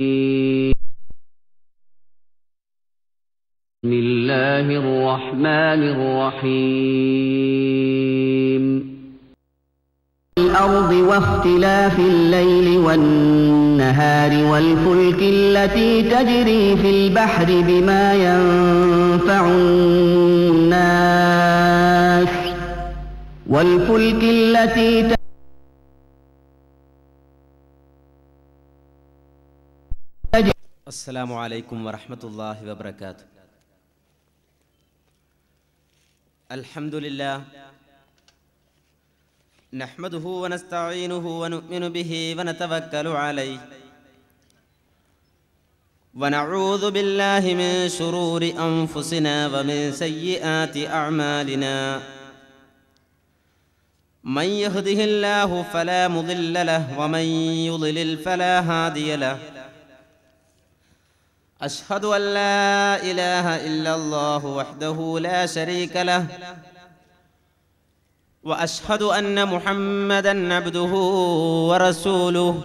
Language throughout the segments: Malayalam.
بسم الله الرحمن الرحيم الأرض واختلاف الليل والنهار والفلك التي تجري في البحر بما ينفع الناس والفلك التي السلام عليكم ورحمة الله وبركاته الحمد لله نحمده ونستعينه ونؤمن به ونتوكل عليه ونعوذ بالله من شرور أنفسنا ومن سيئات أعمالنا من يهده الله فلا مضل له ومن يضلل فلا هادي له أشهد أن لا إله إلا الله وحده لا شريك له وأشهد أن محمدا عبده ورسوله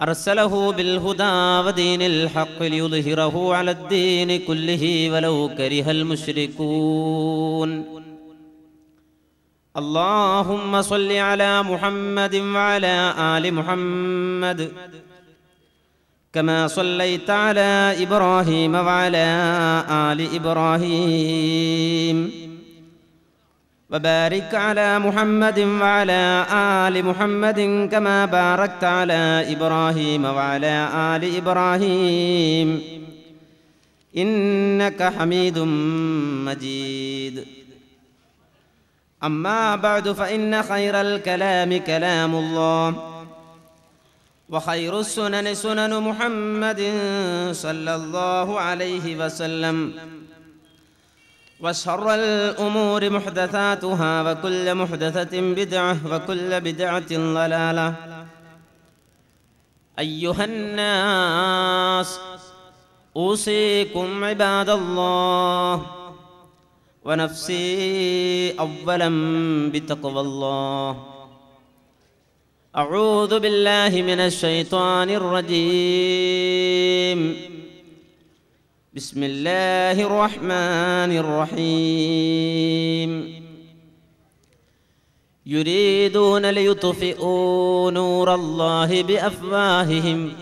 أرسله بالهدى ودين الحق ليظهره على الدين كله ولو كره المشركون اللهم صل على محمد وعلى آل محمد كما صليت على إبراهيم وعلى آل إبراهيم وبارك على محمد وعلى آل محمد كما باركت على إبراهيم وعلى آل إبراهيم إنك حميد مجيد أما بعد فإن خير الكلام كلام الله وخير السنن سنن محمد صلى الله عليه وسلم وشر الأمور محدثاتها وكل محدثة بدعة وكل بدعة ضلالة أيها الناس أوصيكم عباد الله ونفسي أولا بتقوى الله أعوذ بالله من الشيطان الرجيم بسم الله الرحمن الرحيم يريدون ليطفئوا نور الله بأفواههم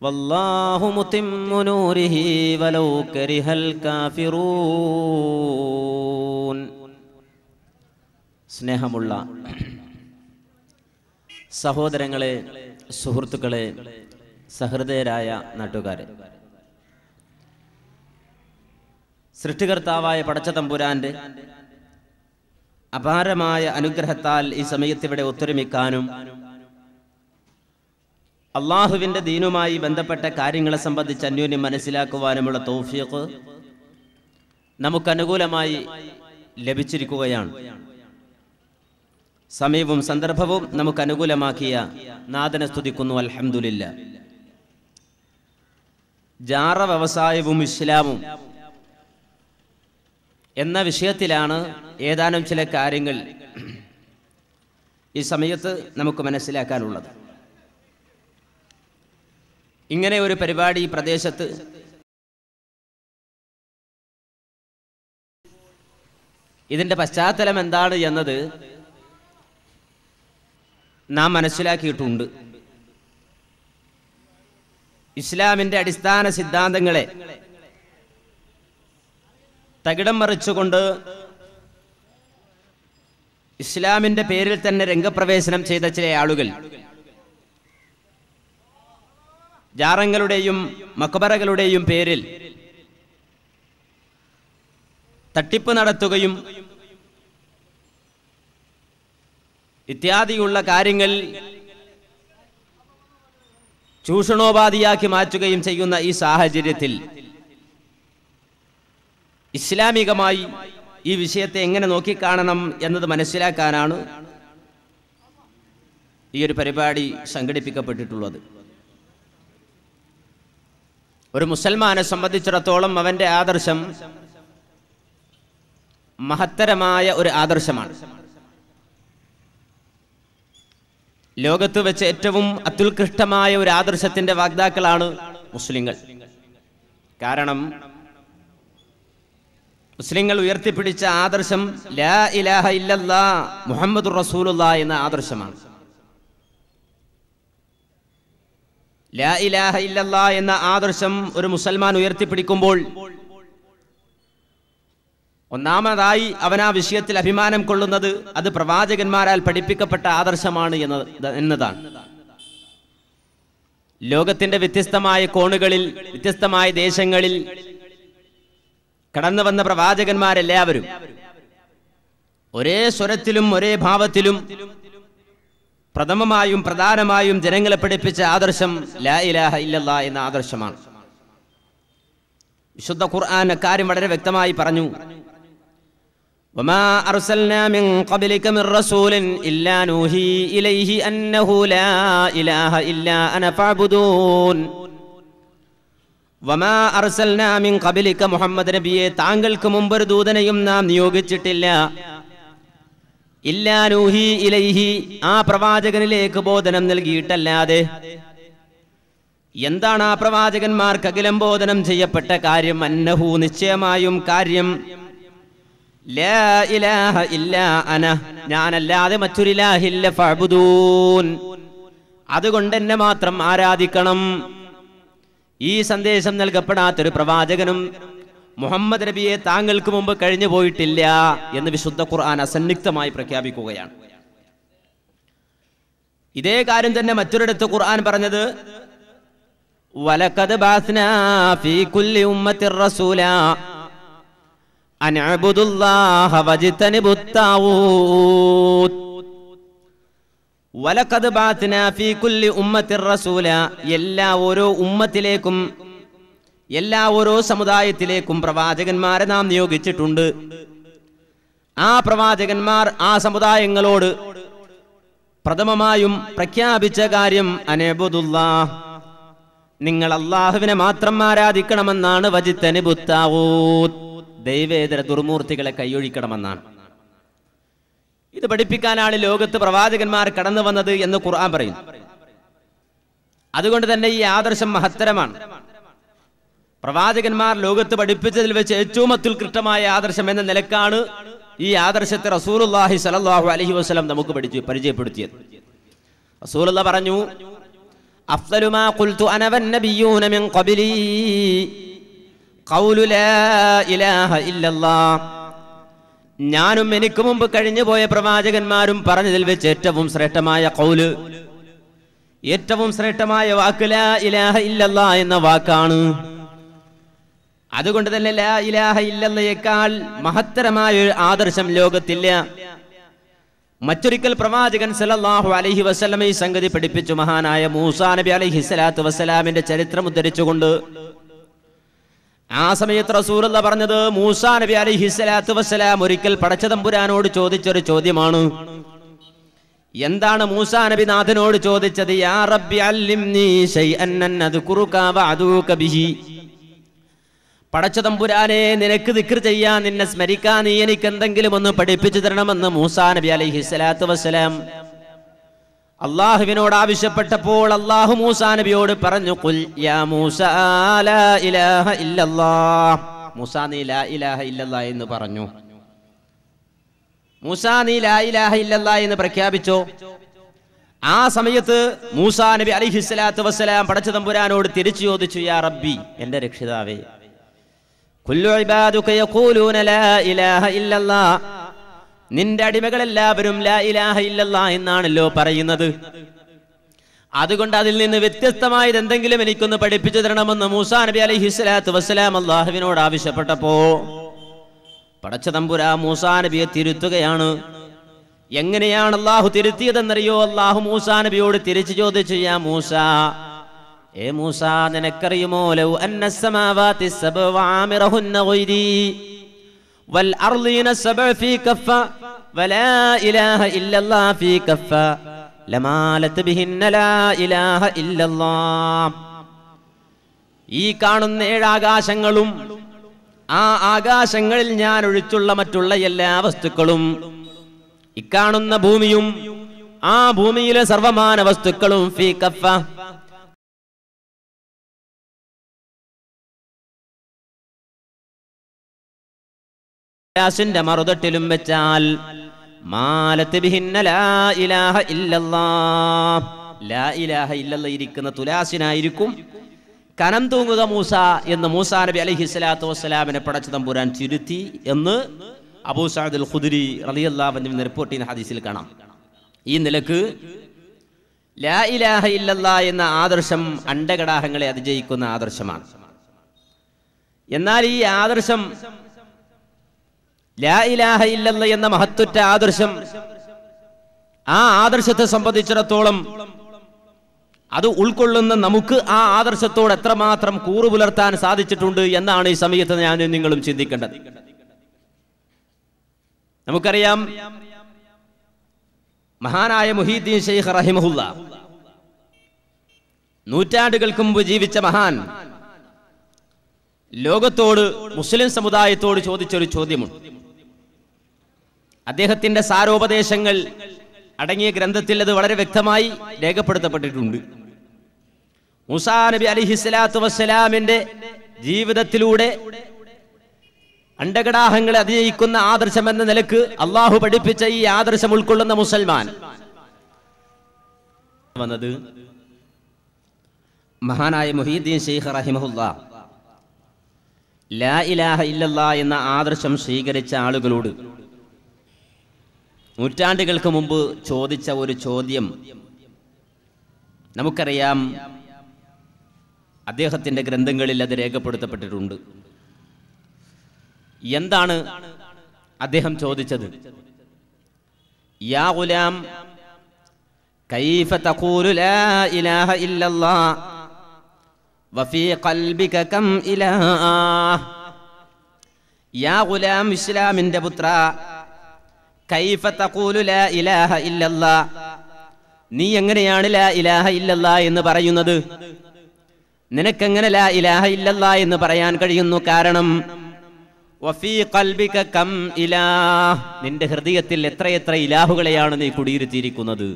والله متم نوره ولو كره الكافرون سنهم الله സഹോദരങ്ങളെ സുഹൃത്തുക്കളെ സഹൃദയരായ നാട്ടുകാരെ സൃഷ്ടികർത്താവായ പടച്ച തമ്പുരാന്റെ അപാരമായ അനുഗ്രഹത്താൽ ഈ സമയത്തിവിടെ ഒത്തൊരുമിക്കാനും അള്ളാഹുവിന്റെ ദീനുമായി ബന്ധപ്പെട്ട കാര്യങ്ങളെ സംബന്ധിച്ച് അന്യോന്യം മനസ്സിലാക്കുവാനുമുള്ള തോഫിയക്ക് നമുക്കനുകൂലമായി ലഭിച്ചിരിക്കുകയാണ് സമയവും സന്ദർഭവും നമുക്ക് അനുകൂലമാക്കിയ നാദനെ സ്തുതിക്കുന്നു അലഹമുല്ല ജാറ വ്യവസായവും ഇസ്ലാമും എന്ന വിഷയത്തിലാണ് ഏതാനും ചില കാര്യങ്ങൾ ഈ സമയത്ത് നമുക്ക് മനസ്സിലാക്കാനുള്ളത് ഇങ്ങനെ ഒരു പരിപാടി ഈ പ്രദേശത്ത് ഇതിൻ്റെ പശ്ചാത്തലം എന്താണ് എന്നത് നാം മനസ്സിലാക്കിയിട്ടുണ്ട് ഇസ്ലാമിന്റെ അടിസ്ഥാന സിദ്ധാന്തങ്ങളെ തകിടം മറിച്ചുകൊണ്ട് ഇസ്ലാമിന്റെ പേരിൽ തന്നെ രംഗപ്രവേശനം ചെയ്ത ചില ആളുകൾ ജാറങ്ങളുടെയും മക്ബറകളുടെയും പേരിൽ തട്ടിപ്പ് നടത്തുകയും ഇത്യാദിയുള്ള കാര്യങ്ങൾ ചൂഷണോപാധിയാക്കി മാറ്റുകയും ചെയ്യുന്ന ഈ സാഹചര്യത്തിൽ ഇസ്ലാമികമായി ഈ വിഷയത്തെ എങ്ങനെ നോക്കിക്കാണണം എന്നത് മനസ്സിലാക്കാനാണ് ഈ ഒരു പരിപാടി സംഘടിപ്പിക്കപ്പെട്ടിട്ടുള്ളത് ഒരു മുസൽമാനെ സംബന്ധിച്ചിടത്തോളം അവന്റെ ആദർശം മഹത്തരമായ ഒരു ആദർശമാണ് ലോകത്ത് വെച്ച് ഏറ്റവും അത്യുത്കൃഷ്ടമായ ഒരു ആദർശത്തിന്റെ വാഗ്ദാക്കളാണ് മുസ്ലിങ്ങൾ കാരണം മുസ്ലിങ്ങൾ ഉയർത്തിപ്പിടിച്ച ആദർശം ലാ ഇലാഹ ഇല്ലല്ലാ മുഹമ്മദ് റസൂലുള്ള എന്ന ആദർശമാണ് ലാ ഇലാഹ ഇല്ലല്ലാ എന്ന ആദർശം ഒരു മുസൽമാൻ ഉയർത്തിപ്പിടിക്കുമ്പോൾ ഒന്നാമതായി അവൻ ആ വിഷയത്തിൽ അഭിമാനം കൊള്ളുന്നത് അത് പ്രവാചകന്മാരാൽ പഠിപ്പിക്കപ്പെട്ട ആദർശമാണ് എന്നത് എന്നതാണ് ലോകത്തിന്റെ വ്യത്യസ്തമായ കോണുകളിൽ വ്യത്യസ്തമായ ദേശങ്ങളിൽ കടന്നു വന്ന പ്രവാചകന്മാരെല്ലാവരും ഒരേ സ്വരത്തിലും ഒരേ ഭാവത്തിലും പ്രഥമമായും പ്രധാനമായും ജനങ്ങളെ പഠിപ്പിച്ച ആദർശം ലാ ഇലാഹ എന്ന ആദർശമാണ് വിശുദ്ധ ഖുർആൻ അക്കാര്യം വളരെ വ്യക്തമായി പറഞ്ഞു وما أرسلنا من قبلك من رسول إلا نوحي إليه أنه لا إله إلا أنا فاعبدون وما أرسلنا من قبلك محمد نبيه താങ്കൾക്ക് മുമ്പ് ഒരു ദൂതനെയും നാം നിയോഗിച്ചിട്ടില്ല ഇല്ലാ നൂഹി ഇലൈഹി ആ പ്രവാചകനിലേക്ക് ബോധനം നൽകിയിട്ടല്ലാതെ എന്താണ് ആ പ്രവാചകന്മാർക്ക് അഖിലം ബോധനം ചെയ്യപ്പെട്ട കാര്യം അന്നഹു നിശ്ചയമായും കാര്യം ഞാനല്ലാതെ മറ്റൊരിലാഹില്ല അതുകൊണ്ട് എന്നെ മാത്രം ആരാധിക്കണം ഈ സന്ദേശം നൽകപ്പെടാത്തൊരു പ്രവാചകനും മുഹമ്മദ് നബിയെ താങ്കൾക്ക് മുമ്പ് കഴിഞ്ഞു പോയിട്ടില്ല എന്ന് വിശുദ്ധ ഖുർആൻ അസന്നിഗ്ധമായി പ്രഖ്യാപിക്കുകയാണ് ഇതേ കാര്യം തന്നെ മറ്റൊരിടത്ത് ഖുർആൻ പറഞ്ഞത് വലക്കത് ബാസ്നാ ഫീ കുല്ലി ഉമ്മത്തിർ റസൂല എല്ലാ ഓരോ ഉമ്മത്തിലേക്കും എല്ലാ ഓരോ സമുദായത്തിലേക്കും പ്രവാചകന്മാരെ നാം നിയോഗിച്ചിട്ടുണ്ട് ആ പ്രവാചകന്മാർ ആ സമുദായങ്ങളോട് പ്രഥമമായും പ്രഖ്യാപിച്ച കാര്യം അനബുദുല്ലാ നിങ്ങൾ അള്ളാഹുവിനെ മാത്രം ആരാധിക്കണമെന്നാണ് വജിത്തന് ദൈവേതര ദുർമൂർത്തികളെ കൈയൊഴിക്കണമെന്നാണ് ഇത് പഠിപ്പിക്കാനാണ് ലോകത്ത് പ്രവാചകന്മാർ കടന്നു വന്നത് എന്ന് ഖുർആൻ പറയുന്നു അതുകൊണ്ട് തന്നെ ഈ ആദർശം മഹത്തരമാണ് പ്രവാചകന്മാർ ലോകത്ത് പഠിപ്പിച്ചതിൽ വെച്ച് ഏറ്റവും അത്യുത്കൃഷ്ടമായ ആദർശം എന്ന നിലക്കാണ് ഈ ആദർശത്തെ റസൂലുല്ലാഹി സലല്ലാഹു അലഹി വസ്ലം നമുക്ക് പഠിച്ചു പരിചയപ്പെടുത്തിയത് റസൂലുള്ള പറഞ്ഞു അഫ്സലുമാ കുൽത്തു അനവൻ നബിയൂന മിൻ ഞാനും എനിക്ക് മുമ്പ് കഴിഞ്ഞു പോയ പ്രവാചകന്മാരും പറഞ്ഞതിൽ വെച്ച് ഏറ്റവും ശ്രേഷ്ഠമായ കൗല് ഏറ്റവും ശ്രേഷ്ഠമായ വാക്ക് ലാ ഇലാഹ ഇല്ലല്ല എന്ന വാക്കാണ് അതുകൊണ്ട് തന്നെ ലാ ഇലാഹ ഇല്ലല്ലയേക്കാൾ മഹത്തരമായ ഒരു ആദർശം ലോകത്തില്ല മറ്റൊരിക്കൽ പ്രവാചകൻ സലല്ലാഹു അലഹി വസ്ലമ സംഗതി പഠിപ്പിച്ചു മഹാനായ മൂസാ നബി അലഹി സ്വലാത്തു വസ്സലാമിന്റെ ചരിത്രം ഉദ്ധരിച്ചുകൊണ്ട് ആ സമയത്ത് റസൂലല്ല പറഞ്ഞത് മൂസാ നബി അലി സ്വലാത്തു വസ്സലാം ഒരിക്കൽ പടച്ചതമ്പുരാനോട് ചോദിച്ചൊരു ചോദ്യമാണ് എന്താണ് മൂസാ നബി നാഥനോട് ചോദിച്ചത് യാ റബ്ബി നിനക്ക് ദിക്ർ ചെയ്യാൻ നിന്നെ സ്മരിക്കാൻ നീ എനിക്ക് എന്തെങ്കിലും ഒന്ന് പഠിപ്പിച്ചു തരണമെന്ന് മൂസാ നബി അലൈഹി സ്വലാത്തു വസ്സലാം അള്ളാഹുവിനോട് ആവശ്യപ്പെട്ടപ്പോൾ അള്ളാഹു മൂസാ നബിയോട് പറഞ്ഞു കുൽ യാ മൂസ ലാ ഇലാഹ ഇല്ലല്ലാഹ് ലാ ഇലാഹ എന്ന് പറഞ്ഞു ലാ ഇലാഹ എന്ന് പ്രഖ്യാപിച്ചോ ആ സമയത്ത് മൂസാ നബി അലിഹിസ്ലാത്തു വസ്സലാം പടച്ചു തമ്പുരാനോട് തിരിച്ചു ചോദിച്ചു യാ റബ്ബി എന്റെ രക്ഷിതാവേ കുല്ലു യഖൂലൂന ലാ ഇലാഹ ഇല്ലല്ലാഹ് നിന്റെ അടിമകളെല്ലാവരും ലാ ഇലാഹ എന്നാണല്ലോ പറയുന്നത് അതുകൊണ്ട് അതിൽ നിന്ന് വ്യത്യസ്തമായത് എന്തെങ്കിലും എനിക്കൊന്ന് പഠിപ്പിച്ചു തരണമെന്ന് മൂസാ നബി അലൈഹി സ്വലാത്തു വസ്സലാം അള്ളാഹുവിനോട് ആവശ്യപ്പെട്ടപ്പോ പടച്ച തമ്പുരാ മൂസാ നബിയെ തിരുത്തുകയാണ് എങ്ങനെയാണ് അള്ളാഹു തിരുത്തിയതെന്നറിയോ അള്ളാഹു മൂസാ നബിയോട് തിരിച്ചു ചോദിച്ചു യാ മൂസ ഏ മൂസ നിനക്കറിയുമോ ലൗ അന്നസ്സമാവാതി ഈ കാണുന്ന ഏഴാകാശങ്ങളും ആ ആകാശങ്ങളിൽ ഞാൻ ഒഴിച്ചുള്ള മറ്റുള്ള എല്ലാ വസ്തുക്കളും ഇക്കാണുന്ന ഭൂമിയും ആ ഭൂമിയിലെ സർവമാന വസ്തുക്കളും ഫീ കഫ ഇലാസിന്റെ മറുതട്ടിലും വെച്ചാൽ മാലത്ത് ബിഹിന്ന ലാ ഇലാഹ ലാ ഇലാഹ ഇരിക്കുന്ന തുലാസിനായിരിക്കും കനം തൂങ്ങുക മൂസ എന്ന് മൂസാ നബി അലഹി സ്വലാത്തു വസ്സലാമിനെ പടച്ചു തമ്പുരാൻ തിരുത്തി എന്ന് അബൂ സാദുൽ ഖുദുരി റിപ്പോർട്ട് നിരപ്പോട്ടിന് ഹദീസിൽ കാണാം ഈ നിലക്ക് ലാ ഇലാഹ ഇല്ലല്ലാ എന്ന ആദർശം അണ്ടകടാഹങ്ങളെ അതിജയിക്കുന്ന ആദർശമാണ് എന്നാൽ ഈ ആദർശം ലാ ഇലാഹ ഇല്ലല്ല എന്ന മഹത്തുറ്റ ആദർശം ആ ആദർശത്തെ സംബന്ധിച്ചിടത്തോളം അത് ഉൾക്കൊള്ളുന്ന നമുക്ക് ആ ആദർശത്തോട് എത്രമാത്രം കൂറു പുലർത്താൻ സാധിച്ചിട്ടുണ്ട് എന്നാണ് ഈ സമയത്ത് ഞാൻ നിങ്ങളും ചിന്തിക്കേണ്ടത് നമുക്കറിയാം മഹാനായ മുഹീദ്ദീൻ ഷെയ്ഖ് റഹിമഹുല്ല നൂറ്റാണ്ടുകൾക്ക് മുമ്പ് ജീവിച്ച മഹാൻ ലോകത്തോട് മുസ്ലിം സമുദായത്തോട് ചോദിച്ചൊരു ചോദ്യമുണ്ട് അദ്ദേഹത്തിന്റെ സാരോപദേശങ്ങൾ അടങ്ങിയ ഗ്രന്ഥത്തിൽ അത് വളരെ വ്യക്തമായി രേഖപ്പെടുത്തപ്പെട്ടിട്ടുണ്ട് മുസാ നബി അലിഹിസ്ലാത്തു വസ്സലാമിന്റെ ജീവിതത്തിലൂടെ അണ്ടകടാഹങ്ങളെ അതിജയിക്കുന്ന ആദർശം എന്ന നിലക്ക് അള്ളാഹു പഠിപ്പിച്ച ഈ ആദർശം ഉൾക്കൊള്ളുന്ന മുസൽമാൻ വന്നത് മഹാനായ മുഹീദ്ദീൻ ഷെയ്ഖ് റഹിമഹുല്ല ലാ ഇലാഹ ഇല്ലല്ലാ എന്ന ആദർശം സ്വീകരിച്ച ആളുകളോട് നൂറ്റാണ്ടുകൾക്ക് മുമ്പ് ചോദിച്ച ഒരു ചോദ്യം നമുക്കറിയാം അദ്ദേഹത്തിൻ്റെ ഗ്രന്ഥങ്ങളിൽ അത് രേഖപ്പെടുത്തപ്പെട്ടിട്ടുണ്ട് എന്താണ് അദ്ദേഹം ചോദിച്ചത് യാ ഗുലാം കൈഫ ലാ ഇലാഹ വഫീ ഖൽബിക കം ഇലാഹ യാ ഇസ്ലാമിൻ്റെ പുത്ര കൈഫ ലാ ഇലാഹ നീ എങ്ങനെയാണ് ലാ ഇലാഹ ഇല്ലല്ലാ എന്ന് പറയുന്നത് നിനക്കെങ്ങനെ ലാ ഇലാഹ ഇല്ലല്ലാ എന്ന് പറയാൻ കഴിയുന്നു കാരണം വഫീ ഖൽബിക കം ഇലാഹ് നിന്റെ ഹൃദയത്തിൽ എത്രയെത്ര ഇലാഹുകളെയാണ് നീ കുടിയിരുത്തിയിരിക്കുന്നത്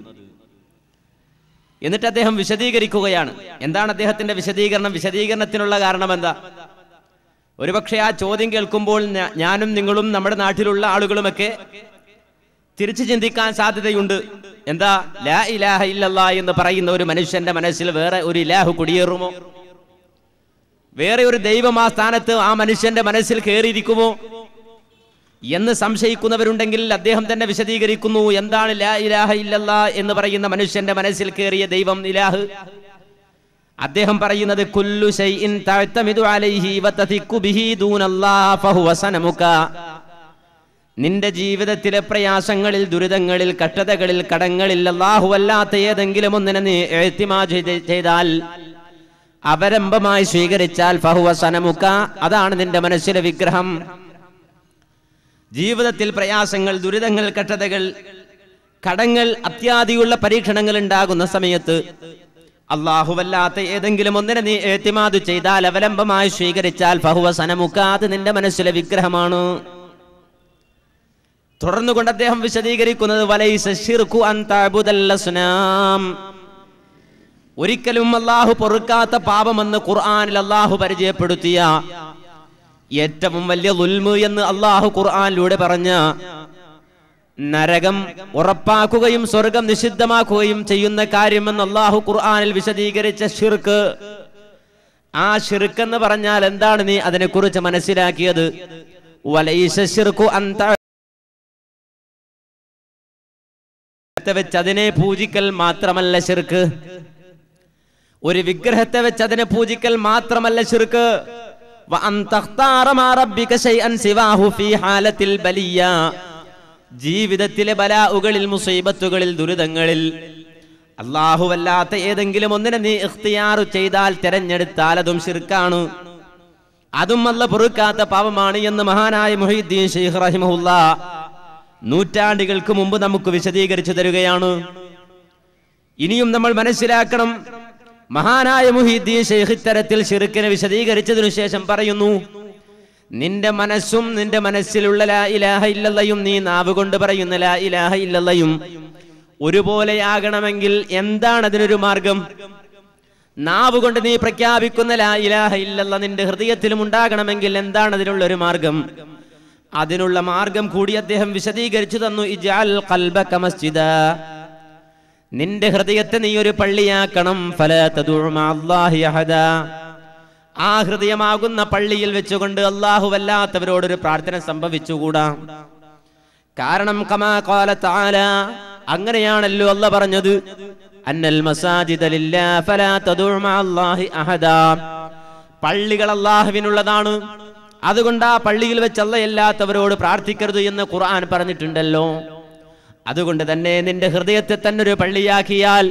എന്നിട്ട് അദ്ദേഹം വിശദീകരിക്കുകയാണ് എന്താണ് അദ്ദേഹത്തിന്റെ വിശദീകരണം വിശദീകരണത്തിനുള്ള കാരണം എന്താ ഒരുപക്ഷെ ആ ചോദ്യം കേൾക്കുമ്പോൾ ഞാനും നിങ്ങളും നമ്മുടെ നാട്ടിലുള്ള ആളുകളുമൊക്കെ തിരിച്ചു ചിന്തിക്കാൻ സാധ്യതയുണ്ട് എന്താ ലാ ഇലാഹ ഇല്ലല്ല എന്ന് പറയുന്ന ഒരു മനുഷ്യന്റെ മനസ്സിൽ വേറെ ഒരു ഇലാഹ് കുടിയേറുമോ വേറെ ഒരു ദൈവം ആ സ്ഥാനത്ത് ആ മനുഷ്യന്റെ മനസ്സിൽ കയറിയിരിക്കുമോ എന്ന് സംശയിക്കുന്നവരുണ്ടെങ്കിൽ അദ്ദേഹം തന്നെ വിശദീകരിക്കുന്നു എന്താണ് ലാ ഇലാഹ ഇല്ലല്ല എന്ന് പറയുന്ന മനുഷ്യന്റെ മനസ്സിൽ കയറിയ ദൈവം ഇലാഹ് അദ്ദേഹം പറയുന്നത് കുല്ലു ബിഹി നിന്റെ ജീവിതത്തിലെ പ്രയാസങ്ങളിൽ ദുരിതങ്ങളിൽ കഷ്ടതകളിൽ കടങ്ങളിൽ അല്ലാഹുവല്ലാത്ത ഏതെങ്കിലും ഒന്നിനെ നീ എഴുത്തിമാ ചെയ്താൽ അവരംബമായി സ്വീകരിച്ചാൽ ഫഹുവ സനമുക്ക അതാണ് നിന്റെ മനസ്സിലെ വിഗ്രഹം ജീവിതത്തിൽ പ്രയാസങ്ങൾ ദുരിതങ്ങൾ കഷ്ടതകൾ കടങ്ങൾ അത്യാദിയുള്ള പരീക്ഷണങ്ങൾ ഉണ്ടാകുന്ന സമയത്ത് അള്ളാഹുവല്ലാത്ത ഏതെങ്കിലും ഒന്നിനെ നീ എഴുത്തിമാതു ചെയ്താൽ അവലംബമായി സ്വീകരിച്ചാൽ ഫഹുവ സനമുക്ക അത് നിന്റെ മനസ്സിലെ വിഗ്രഹമാണ് തുടർന്നുകൊണ്ട് അദ്ദേഹം വിശദീകരിക്കുന്നത് ഒരിക്കലും അള്ളാഹു പൊറുക്കാത്ത പാപമെന്ന് ഖുർആാനിൽ അള്ളാഹു പരിചയപ്പെടുത്തിയ ഏറ്റവും വലിയ ദുൽമു എന്ന് അള്ളാഹു ഖുർആാനിലൂടെ പറഞ്ഞ നരകം ഉറപ്പാക്കുകയും സ്വർഗം നിഷിദ്ധമാക്കുകയും ചെയ്യുന്ന കാര്യമെന്ന് അള്ളാഹു ഖുർആാനിൽ വിശദീകരിച്ച ഷിർക്ക് ആ ഷിർക്ക് എന്ന് പറഞ്ഞാൽ എന്താണ് നീ അതിനെക്കുറിച്ച് മനസ്സിലാക്കിയത് വലൈശിർക്കു അന്ത വിഗ്രഹത്തെ വെച്ച് അതിനെ പൂജിക്കൽ മാത്രമല്ല ശിർക്ക് ഒരു വിഗ്രഹത്തെ വെച്ച് അതിനെ പൂജിക്കൽ മാത്രമല്ല ശിർക്ക് ജീവിതത്തിലെ ബലാഉകളിൽ മുസൈബത്തുകളിൽ ദുരിതങ്ങളിൽ അള്ളാഹുവല്ലാത്ത ഏതെങ്കിലും ഒന്നിനെ നീ ഇഖ്തിയാർ ചെയ്താൽ തിരഞ്ഞെടുത്താൽ അതും ശിർക്കാണ് അതും അല്ല പൊറുക്കാത്ത പാപമാണ് എന്ന് മഹാനായ മുഹീദ്ദീൻ ഷെയ്ഖ് റഹിമഹുല്ല നൂറ്റാണ്ടുകൾക്ക് മുമ്പ് നമുക്ക് വിശദീകരിച്ചു തരികയാണ് ഇനിയും നമ്മൾ മനസ്സിലാക്കണം മഹാനായ മുഹിദ്ദീൻ ഷെയ്ഖ് ഇത്തരത്തിൽ ഷിറുക്കിനെ വിശദീകരിച്ചതിനു ശേഷം പറയുന്നു നിന്റെ മനസ്സും നിന്റെ മനസ്സിലുള്ള ലാ ഇലാഹ ഇല്ലല്ലയും നീ നാവ് കൊണ്ട് പറയുന്ന ലാ ഇലാഹ ഇല്ലല്ലയും ഒരുപോലെയാകണമെങ്കിൽ എന്താണ് അതിനൊരു മാർഗം നാവ് കൊണ്ട് നീ പ്രഖ്യാപിക്കുന്ന ലാ ഇലാഹ ഇല്ലല്ല നിന്റെ ഹൃദയത്തിലും ഉണ്ടാകണമെങ്കിൽ എന്താണ് അതിനുള്ള ഒരു മാർഗം അതിനുള്ള മാർഗം കൂടി അദ്ദേഹം വിശദീകരിച്ചു തന്നു മസ്ജിദ നിന്റെ ഹൃദയത്തെ നീ ഒരു പള്ളിയാക്കണം ആ ഹൃദയമാകുന്ന പള്ളിയിൽ വെച്ചുകൊണ്ട് അള്ളാഹു വല്ലാത്തവരോടൊരു പ്രാർത്ഥന സംഭവിച്ചുകൂടാ കാരണം കമാ കോല താല അങ്ങനെയാണല്ലോ അല്ല പറഞ്ഞത് അന്നൽ മസാജിദലില്ല പള്ളികൾ അള്ളാഹുവിനുള്ളതാണ് അതുകൊണ്ട് ആ പള്ളിയിൽ വെച്ചല്ല എല്ലാത്തവരോട് പ്രാർത്ഥിക്കരുത് എന്ന് ഖുർആൻ പറഞ്ഞിട്ടുണ്ടല്ലോ അതുകൊണ്ട് തന്നെ നിന്റെ ഹൃദയത്തെ തന്നെ ഒരു പള്ളിയാക്കിയാൽ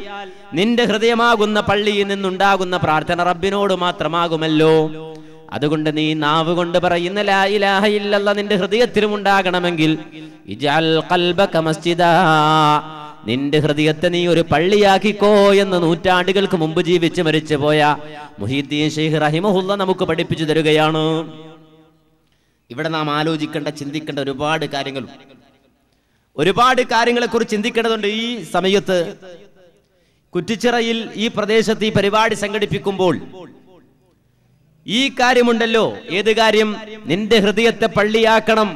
നിന്റെ ഹൃദയമാകുന്ന പള്ളിയിൽ നിന്നുണ്ടാകുന്ന പ്രാർത്ഥന റബ്ബിനോട് മാത്രമാകുമല്ലോ അതുകൊണ്ട് നീ നാവ് കൊണ്ട് പറയുന്ന ലാ ഇലാഹ നിന്റെ ഹൃദയത്തിലും ഉണ്ടാകണമെങ്കിൽ മസ്ജിദാ നിന്റെ ഹൃദയത്തെ നീ ഒരു പള്ളിയാക്കിക്കോ എന്ന് നൂറ്റാണ്ടുകൾക്ക് മുമ്പ് ജീവിച്ച് മരിച്ചു പോയ മുഹീദ്ദീൻ ഷെയ്ഖ് റഹിമഹുല്ല നമുക്ക് പഠിപ്പിച്ചു തരികയാണ് ഇവിടെ നാം ആലോചിക്കേണ്ട ചിന്തിക്കേണ്ട ഒരുപാട് കാര്യങ്ങളും ഒരുപാട് കാര്യങ്ങളെക്കുറിച്ച് ചിന്തിക്കേണ്ടതുണ്ട് ഈ സമയത്ത് കുറ്റിച്ചിറയിൽ ഈ പ്രദേശത്ത് ഈ പരിപാടി സംഘടിപ്പിക്കുമ്പോൾ ഈ കാര്യമുണ്ടല്ലോ ഏത് കാര്യം നിന്റെ ഹൃദയത്തെ പള്ളിയാക്കണം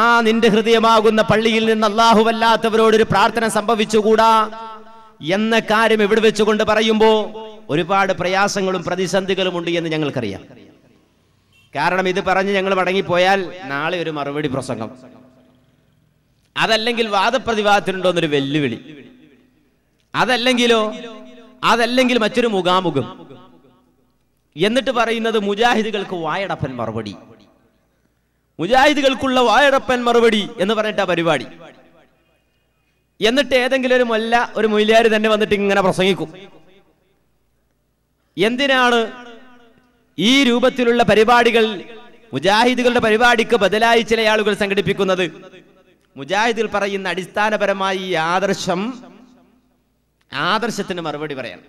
ആ നിന്റെ ഹൃദയമാകുന്ന പള്ളിയിൽ നിന്ന് ഒരു പ്രാർത്ഥന സംഭവിച്ചുകൂടാ എന്ന കാര്യം ഇവിടെ വെച്ചുകൊണ്ട് പറയുമ്പോൾ ഒരുപാട് പ്രയാസങ്ങളും പ്രതിസന്ധികളും ഉണ്ട് എന്ന് ഞങ്ങൾക്കറിയാം കാരണം ഇത് പറഞ്ഞ് ഞങ്ങൾ മടങ്ങിപ്പോയാൽ നാളെ ഒരു മറുപടി പ്രസംഗം അതല്ലെങ്കിൽ വാദപ്രതിവാദത്തിനുണ്ടോന്നൊരു വെല്ലുവിളി അതല്ലെങ്കിലോ അതല്ലെങ്കിൽ മറ്റൊരു മുഖാമുഖം എന്നിട്ട് പറയുന്നത് മുജാഹിദുകൾക്ക് വായടപ്പൻ മറുപടി മുജാഹിദുകൾക്കുള്ള വായടപ്പൻ മറുപടി എന്ന് പറഞ്ഞിട്ടാ ആ പരിപാടി എന്നിട്ട് ഏതെങ്കിലും ഒരു മൊല്ല ഒരു മൊയ്ലാര് തന്നെ വന്നിട്ട് ഇങ്ങനെ പ്രസംഗിക്കും എന്തിനാണ് ഈ രൂപത്തിലുള്ള പരിപാടികൾ മുജാഹിദുകളുടെ പരിപാടിക്ക് ബദലായി ചില ആളുകൾ സംഘടിപ്പിക്കുന്നത് മുജാഹിദിൽ പറയുന്ന അടിസ്ഥാനപരമായി ഈ ആദർശം ആദർശത്തിന് മറുപടി പറയാം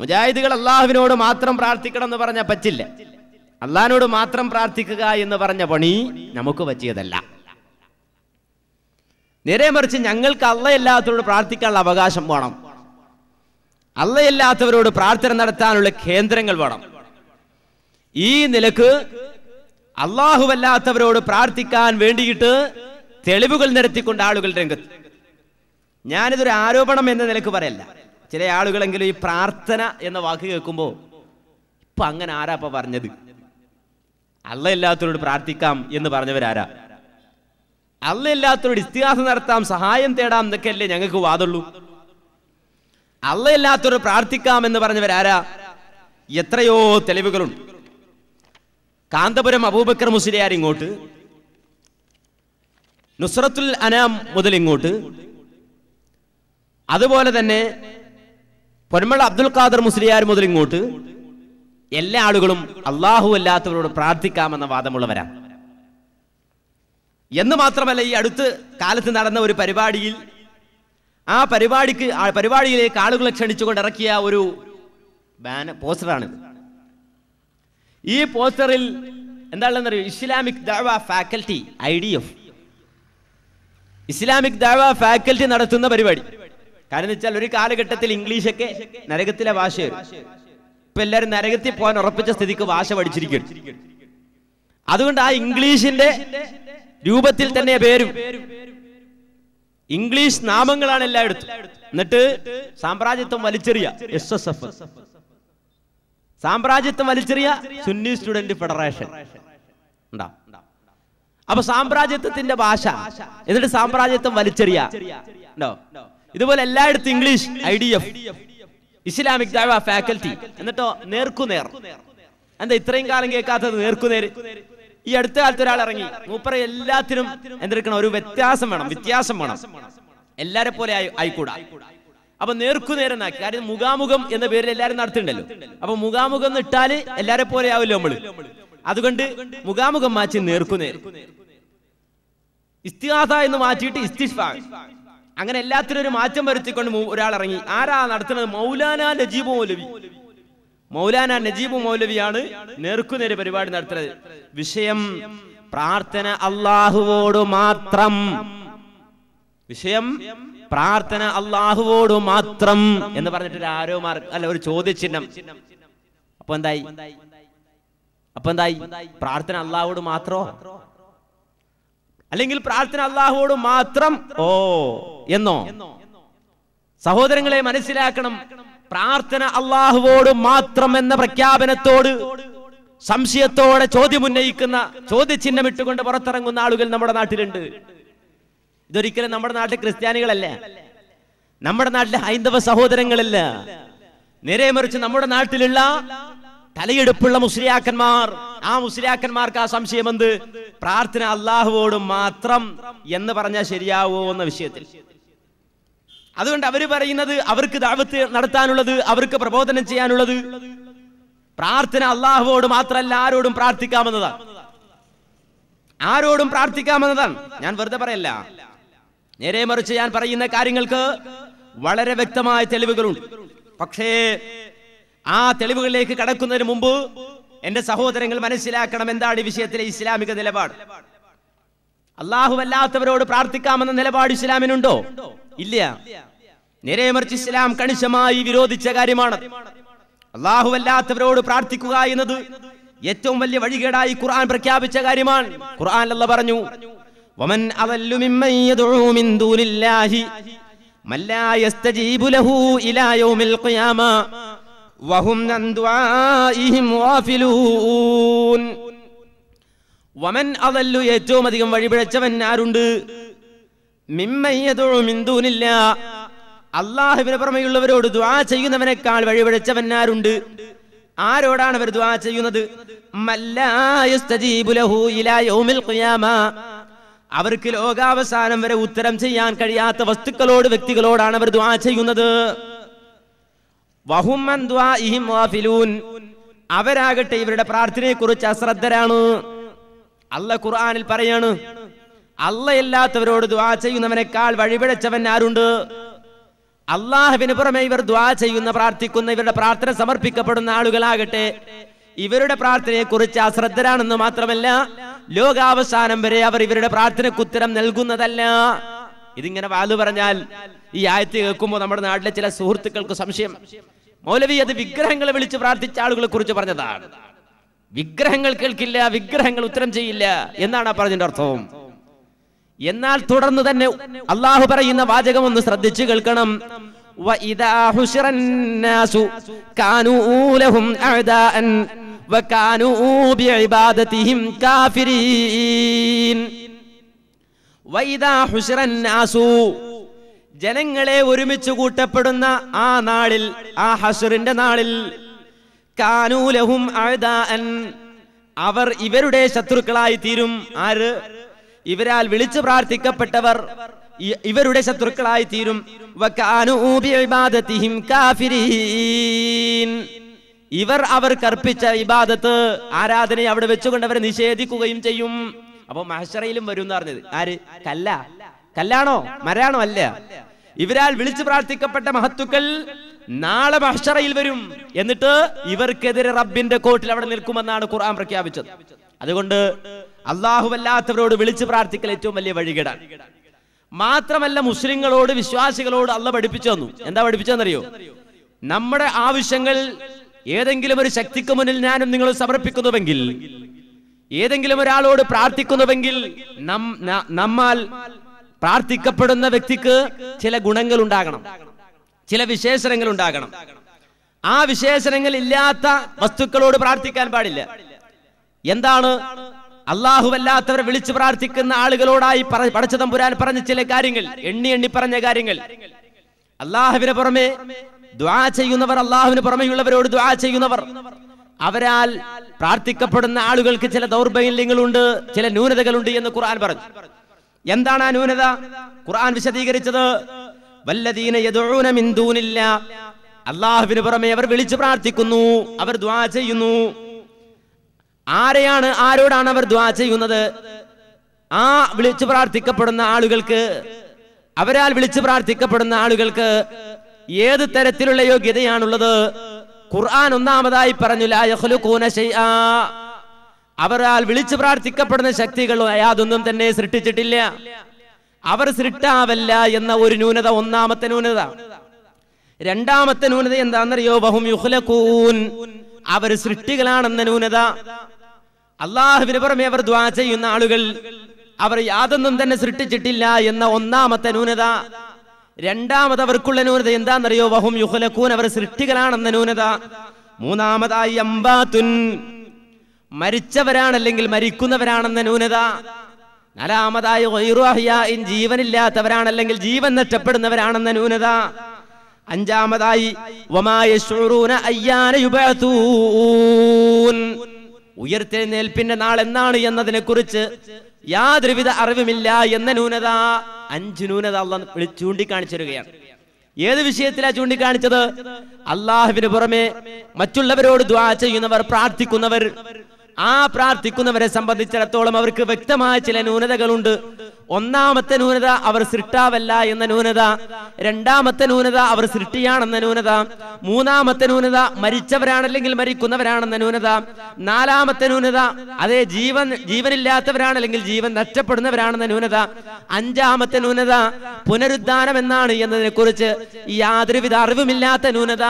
മുജാഹിദുകൾ അള്ളാഹുവിനോട് മാത്രം പ്രാർത്ഥിക്കണം എന്ന് പറഞ്ഞാൽ പറ്റില്ല അള്ളഹാനോട് മാത്രം പ്രാർത്ഥിക്കുക എന്ന് പറഞ്ഞ പണി നമുക്ക് പറ്റിയതല്ല നേരെ മറിച്ച് ഞങ്ങൾക്ക് അള്ളയല്ലാത്തവരോട് പ്രാർത്ഥിക്കാനുള്ള അവകാശം വേണം അള്ളയല്ലാത്തവരോട് പ്രാർത്ഥന നടത്താനുള്ള കേന്ദ്രങ്ങൾ വേണം ഈ നിലക്ക് അള്ളാഹുവല്ലാത്തവരോട് പ്രാർത്ഥിക്കാൻ വേണ്ടിയിട്ട് തെളിവുകൾ നിരത്തിക്കൊണ്ട് ആളുകൾ രംഗത്ത് ഞാനിതൊരു ആരോപണം എന്ന നിലക്ക് പറയല്ല ചില ആളുകളെങ്കിലും ഈ പ്രാർത്ഥന എന്ന വാക്ക് കേൾക്കുമ്പോൾ ഇപ്പൊ അങ്ങനെ ആരാ ഇപ്പൊ പറഞ്ഞത് അല്ല പ്രാർത്ഥിക്കാം എന്ന് പറഞ്ഞവരാരാ അല്ല എല്ലാത്തവരോട് ഇസ്തിഹാസം നടത്താം സഹായം തേടാം എന്നൊക്കെയല്ലേ ഞങ്ങൾക്ക് വാദുള്ളൂ അല്ല പ്രാർത്ഥിക്കാം എന്ന് പറഞ്ഞവരാരാ എത്രയോ തെളിവുകളുണ്ട് കാന്തപുരം അബൂബക്കർ മുസ്ലിയാർ ഇങ്ങോട്ട് നുസ്രത്തുൽ അനാം മുതൽ ഇങ്ങോട്ട് അതുപോലെ തന്നെ പൊന്മള അബ്ദുൽ ഖാദർ മുസ്ലിയാർ മുതൽ ഇങ്ങോട്ട് എല്ലാ ആളുകളും അള്ളാഹു അല്ലാത്തവരോട് പ്രാർത്ഥിക്കാമെന്ന വാദമുള്ളവരാ എന്ന് മാത്രമല്ല ഈ അടുത്ത് കാലത്ത് നടന്ന ഒരു പരിപാടിയിൽ ആ പരിപാടിക്ക് പരിപാടിയിലേക്ക് ആളുകളെ ക്ഷണിച്ചുകൊണ്ട് ഇറക്കിയ ഒരു ബാന പോസ്റ്ററാണിത് ഈ പോസ്റ്ററിൽ എന്താണെന്നറിയോ Islamic Dawa faculty I D F Islamic Dawa faculty നടത്തുന്ന പരിപാടി കാരണം വെച്ചാൽ ഒരു കാലഘട്ടത്തിൽ ഇംഗ്ലീഷൊക്കെ നരകത്തിലെ ഭാഷയായിരുന്നു ഇപ്പൊ എല്ലാവരും നരകത്തിൽ പോകാൻ ഉറപ്പിച്ച സ്ഥിതിക്ക് ഭാഷ പഠിച്ചിരിക്കും അതുകൊണ്ട് ആ ഇംഗ്ലീഷിന്റെ രൂപത്തിൽ തന്നെ പേരും ഇംഗ്ലീഷ് നാമങ്ങളാണ് എല്ലായിടത്തും എന്നിട്ട് സാമ്രാജ്യത്വം വലിച്ചെറിയ എസ് എസ് എഫ് സാമ്രാജ്യത്വം വലിച്ചെറിയ സുന്നി സ്റ്റുഡന്റ് ഫെഡറേഷൻ ഉണ്ടാ അപ്പൊ സാമ്രാജ്യത്വത്തിന്റെ ഭാഷ എന്നിട്ട് സാമ്രാജ്യത്വം വലിച്ചെറിയ ഇതുപോലെ എല്ലായിടത്തും English I D F Islamic faculty എന്നിട്ടോ നേർക്കുനേർ എന്താ ഇത്രയും കാലം കേൾക്കാത്തത് നേർക്കുനേർ ഈ അടുത്ത കാലത്ത് ഒരാൾ ഇറങ്ങി മൂപ്പറ എല്ലാത്തിനും എന്തെടുക്കണം ഒരു വ്യത്യാസം വേണം വ്യത്യാസം വേണം എല്ലാരെ പോലെ ആയിക്കൂടാ അപ്പൊ നേർക്കുനേരനാക്കി കാര്യം മുഖാമുഖം എന്ന പേരിൽ എല്ലാരും നടത്തിണ്ടല്ലോ അപ്പൊ മുഖാമുഖം എന്ന് ഇട്ടാല് എല്ലാരെ പോലെ ആവില്ലോ നമ്മള് അതുകൊണ്ട് മുഖാമുഖം മാറ്റി നേർക്കുനേർ ഇസ്തിഹാസ എന്ന് മാറ്റിയിട്ട് ഇസ്തിഷ്ഫ അങ്ങനെ എല്ലാത്തിനും ഒരു മാറ്റം വരുത്തിക്കൊണ്ട് ഒരാൾ ഇറങ്ങി ആരാ നടത്തുന്നത് മൗലാന നജീബ് മൗലവി മൗലാന നജീബ് മൗലവിയാണ് നേർക്കുനേര് പരിപാടി നടത്തുന്നത് വിഷയം പ്രാർത്ഥന അള്ളാഹുവോട് മാത്രം വിഷയം പ്രാർത്ഥന അള്ളാഹുവോട് മാത്രം എന്ന് പറഞ്ഞിട്ട് ഒരു ആരോ മാർക്ക് അല്ല ഒരു ചോദ്യചിഹ്നം അപ്പൊ എന്തായി അപ്പൊ എന്തായി പ്രാർത്ഥന അള്ളാഹുവോട് മാത്രോ അല്ലെങ്കിൽ പ്രാർത്ഥന അള്ളാഹുവോട് മാത്രം ഓ എന്നോ സഹോദരങ്ങളെ മനസ്സിലാക്കണം പ്രാർത്ഥന അള്ളാഹുവോട് മാത്രം എന്ന പ്രഖ്യാപനത്തോട് സംശയത്തോടെ ചോദ്യമുന്നയിക്കുന്ന ചോദ്യചിഹ്നം ഇട്ടുകൊണ്ട് പുറത്തിറങ്ങുന്ന ആളുകൾ നമ്മുടെ നാട്ടിലുണ്ട് ഇതൊരിക്കലും നമ്മുടെ നാട്ടിൽ ക്രിസ്ത്യാനികളല്ല നമ്മുടെ നാട്ടിലെ ഹൈന്ദവ സഹോദരങ്ങളല്ല നേരെ മറിച്ച് നമ്മുടെ നാട്ടിലുള്ള തലയെടുപ്പുള്ള മുസ്ലിയാക്കന്മാർ ആ മുസ്ലിയാക്കന്മാർക്ക് ആ സംശയം എന്ത് പ്രാർത്ഥന അള്ളാഹുവോട് മാത്രം എന്ന് പറഞ്ഞാൽ ശരിയാവോ എന്ന വിഷയത്തിൽ അതുകൊണ്ട് അവർ പറയുന്നത് അവർക്ക് ദാവത്ത് നടത്താനുള്ളത് അവർക്ക് പ്രബോധനം ചെയ്യാനുള്ളത് പ്രാർത്ഥന അള്ളാഹുവോട് മാത്രമല്ല ആരോടും പ്രാർത്ഥിക്കാമെന്നതാണ് ആരോടും പ്രാർത്ഥിക്കാമെന്നതാണ് ഞാൻ വെറുതെ പറയല്ല നേരെ മറിച്ച് ഞാൻ പറയുന്ന കാര്യങ്ങൾക്ക് വളരെ വ്യക്തമായ തെളിവുകളുണ്ട് പക്ഷേ ആ തെളിവുകളിലേക്ക് കടക്കുന്നതിന് മുമ്പ് എന്റെ സഹോദരങ്ങൾ മനസ്സിലാക്കണം എന്താണ് ഈ വിഷയത്തിലെ ഇസ്ലാമിക നിലപാട് അല്ലാത്തവരോട് പ്രാർത്ഥിക്കാമെന്ന നിലപാട് ഇസ്ലാമിനുണ്ടോ ഇല്ല നേരെ മറിച്ച് ഇസ്ലാം കണിശമായി വിരോധിച്ച കാര്യമാണ് അല്ലാത്തവരോട് പ്രാർത്ഥിക്കുക എന്നത് ഏറ്റവും വലിയ വഴികേടായി ഖുർആൻ പ്രഖ്യാപിച്ച കാര്യമാണ് ഖുർആൻ അല്ല പറഞ്ഞു വമൻ ഏറ്റവും അധികം വഴിപിഴച്ചവൻ ആരുണ്ട് മിമ്മയ്യതോമിന്തൂനില്ല അള്ളാഹുവിന് പുറമെയുള്ളവരോട് ദ്വാ ചെയ്യുന്നവനേക്കാൾ വഴിപിഴച്ചവൻ ആരുണ്ട് ആരോടാണ് അവർ ദ്വാ ചെയ്യുന്നത് മല്ലായുസ്തജീബുലഹു ഇലാ യൗമിൽ ഖിയാമ അവർക്ക് ലോകാവസാനം വരെ ഉത്തരം ചെയ്യാൻ കഴിയാത്ത വസ്തുക്കളോട് വ്യക്തികളോടാണ് അവർ ദ്വാ ചെയ്യുന്നത് അവരാകട്ടെ ഇവരുടെ പ്രാർത്ഥനയെ കുറിച്ച് അശ്രദ്ധരാണ് അല്ല ഖുർആാനിൽ പറയാണ് അല്ലയല്ലാത്തവരോട് ദ്വാ ചെയ്യുന്നവനേക്കാൾ വഴിപിഴച്ചവൻ ആരുണ്ട് അള്ളാഹുവിന് പുറമെ ഇവർ ദ്വാ ചെയ്യുന്ന പ്രാർത്ഥിക്കുന്ന ഇവരുടെ പ്രാർത്ഥന സമർപ്പിക്കപ്പെടുന്ന ആളുകളാകട്ടെ ഇവരുടെ പ്രാർത്ഥനയെ കുറിച്ച് അശ്രദ്ധരാണെന്ന് മാത്രമല്ല ലോകാവസാനം വരെ അവർ ഇവരുടെ പ്രാർത്ഥനയ്ക്ക് ഉത്തരം നൽകുന്നതല്ല ഇതിങ്ങനെ വാലു പറഞ്ഞാൽ ഈ ആയത്ത് കേൾക്കുമ്പോൾ നമ്മുടെ നാട്ടിലെ ചില സുഹൃത്തുക്കൾക്ക് സംശയം മൗലവി അത് വിഗ്രഹങ്ങളെ വിളിച്ച് പ്രാർത്ഥിച്ച ആളുകളെ കുറിച്ച് പറഞ്ഞതാണ് വിഗ്രഹങ്ങൾ കേൾക്കില്ല വിഗ്രഹങ്ങൾ ഉത്തരം ചെയ്യില്ല എന്നാണ് ആ പറഞ്ഞതിന്റെ അർത്ഥവും എന്നാൽ തുടർന്ന് തന്നെ അള്ളാഹു പറയുന്ന വാചകം ഒന്ന് ശ്രദ്ധിച്ചു കേൾക്കണം ജനങ്ങളെ ഒരുമിച്ച് കൂട്ടപ്പെടുന്ന ആ നാളിൽ ആ ഹസുറിന്റെ നാളിൽ കാനൂലഹും അവർ ഇവരുടെ ശത്രുക്കളായി തീരും ആര് ഇവരാൽ വിളിച്ചു പ്രാർത്ഥിക്കപ്പെട്ടവർ ഇവരുടെ ശത്രുക്കളായി തീരും ഇവർ അവർ കർപ്പിച്ച ഇബാദത്ത് ആരാധനയെ അവിടെ വെച്ചുകൊണ്ട് അവരെ നിഷേധിക്കുകയും ചെയ്യും അപ്പൊ മഹശറയിലും വരും എന്ന് പറഞ്ഞത് ആര് കല്ല കല്ലാണോ മരാണോ അല്ല ഇവരാൽ വിളിച്ചു പ്രാർത്ഥിക്കപ്പെട്ട മഹത്തുക്കൾ നാളെ മഹ്ഷറയിൽ വരും എന്നിട്ട് ഇവർക്കെതിരെ റബ്ബിന്റെ കോട്ടിൽ അവിടെ നിൽക്കുമെന്നാണ് ഖുർആൻ പ്രഖ്യാപിച്ചത് അതുകൊണ്ട് അള്ളാഹു വല്ലാത്തവരോട് വിളിച്ചു പ്രാർത്ഥിക്കൽ ഏറ്റവും വലിയ വഴികേടാണ് മാത്രമല്ല മുസ്ലിങ്ങളോട് വിശ്വാസികളോട് അല്ല പഠിപ്പിച്ചു തന്നു എന്താ പഠിപ്പിച്ചെന്നറിയോ നമ്മുടെ ആവശ്യങ്ങൾ ഏതെങ്കിലും ഒരു ശക്തിക്ക് മുന്നിൽ ഞാനും നിങ്ങൾ സമർപ്പിക്കുന്നുവെങ്കിൽ ഏതെങ്കിലും ഒരാളോട് പ്രാർത്ഥിക്കുന്നുവെങ്കിൽ നമ്മാൽ പ്രാർത്ഥിക്കപ്പെടുന്ന വ്യക്തിക്ക് ചില ഗുണങ്ങൾ ഉണ്ടാകണം ചില വിശേഷണങ്ങൾ ഉണ്ടാകണം ആ വിശേഷണങ്ങൾ ഇല്ലാത്ത വസ്തുക്കളോട് പ്രാർത്ഥിക്കാൻ പാടില്ല എന്താണ് അള്ളാഹുവല്ലാത്തവരെ വിളിച്ചു പ്രാർത്ഥിക്കുന്ന ആളുകളോടായി പടച്ച തമ്പുരാൻ പറഞ്ഞ ചില കാര്യങ്ങൾ എണ്ണി എണ്ണി പറഞ്ഞ കാര്യങ്ങൾ അള്ളാഹുവിന് പുറമെ ദ്വാ ചെയ്യുന്നവർ അള്ളാഹുവിന് പുറമെയുള്ളവരോട് ദ്വാ ചെയ്യുന്നവർ അവരാൽ പ്രാർത്ഥിക്കപ്പെടുന്ന ആളുകൾക്ക് ചില ദൗർബല്യങ്ങളുണ്ട് ചില ന്യൂനതകളുണ്ട് എന്ന് ഖുർആൻ പറഞ്ഞു എന്താണ് ആ ന്യൂനത ഖുർആൻ വിശദീകരിച്ചത് വല്ലദീന അള്ളാഹുവിന് പുറമെ അവർ വിളിച്ചു പ്രാർത്ഥിക്കുന്നു അവർ ദ്വാ ചെയ്യുന്നു ആരെയാണ് ആരോടാണ് അവർ ദ്വാ ചെയ്യുന്നത് ആ വിളിച്ചു പ്രാർത്ഥിക്കപ്പെടുന്ന ആളുകൾക്ക് അവരാൽ വിളിച്ചു പ്രാർത്ഥിക്കപ്പെടുന്ന ആളുകൾക്ക് ഏത് തരത്തിലുള്ള യോഗ്യതയാണുള്ളത് ഖുർആൻ ഒന്നാമതായി പറഞ്ഞു അവരാൽ വിളിച്ചു പ്രാർത്ഥിക്കപ്പെടുന്ന ശക്തികൾ യാതൊന്നും തന്നെ സൃഷ്ടിച്ചിട്ടില്ല അവർ സൃഷ്ടാവല്ല എന്ന ഒരു ന്യൂനത ഒന്നാമത്തെ ന്യൂനത രണ്ടാമത്തെ ന്യൂനത എന്താണെന്നറിയോ ബഹും യുഹ്ലക്കൂൻ അവർ സൃഷ്ടികളാണെന്ന ന്യൂനത അള്ളാഹുവിന് പുറമെ അവർ ദ്വാ ചെയ്യുന്ന ആളുകൾ അവർ യാതൊന്നും തന്നെ സൃഷ്ടിച്ചിട്ടില്ല എന്ന ഒന്നാമത്തെ ന്യൂനത രണ്ടാമത് അവർക്കുള്ള ന്യൂനത എന്താണെന്നറിയോ വഹും യുഹലക്കൂൻ അവർ സൃഷ്ടികളാണെന്ന ന്യൂനത മൂന്നാമതായി അമ്പാത്തുൻ മരിച്ചവരാണല്ലെങ്കിൽ മരിക്കുന്നവരാണെന്ന ന്യൂനത നാലാമതായി വൈറുഹിയായിൻ ജീവനില്ലാത്തവരാണല്ലെങ്കിൽ ജീവൻ നഷ്ടപ്പെടുന്നവരാണെന്ന ന്യൂനത അഞ്ചാമതായി വമായൂന അയ്യാന ഉയർത്തെഴുന്നേൽപ്പിന്റെ നാൾ എന്നാണ് കുറിച്ച് യാതൊരുവിധ അറിവുമില്ല എന്ന ന്യൂനത അഞ്ച് ന്യൂനത അള്ള ചൂണ്ടിക്കാണിച്ചു തരികയാണ് ഏത് വിഷയത്തിലാ ചൂണ്ടിക്കാണിച്ചത് അള്ളാഹുവിന് പുറമെ മറ്റുള്ളവരോട് ദ്വാ ചെയ്യുന്നവർ പ്രാർത്ഥിക്കുന്നവർ ആ പ്രാർത്ഥിക്കുന്നവരെ സംബന്ധിച്ചിടത്തോളം അവർക്ക് വ്യക്തമായ ചില ന്യൂനതകളുണ്ട് ഒന്നാമത്തെ ന്യൂനത അവർ സൃഷ്ടാവല്ല എന്ന ന്യൂനത രണ്ടാമത്തെ ന്യൂനത അവർ സൃഷ്ടിയാണെന്ന ന്യൂനത മൂന്നാമത്തെ ന്യൂനത മരിച്ചവരാണല്ലെങ്കിൽ മരിക്കുന്നവരാണെന്ന ന്യൂനത നാലാമത്തെ ന്യൂനത അതേ ജീവൻ ജീവനില്ലാത്തവരാണല്ലെങ്കിൽ ജീവൻ നഷ്ടപ്പെടുന്നവരാണെന്ന ന്യൂനത അഞ്ചാമത്തെ ന്യൂനത പുനരുദ്ധാനം എന്നാണ് എന്നതിനെ കുറിച്ച് യാതൊരുവിധ അറിവുമില്ലാത്ത ന്യൂനത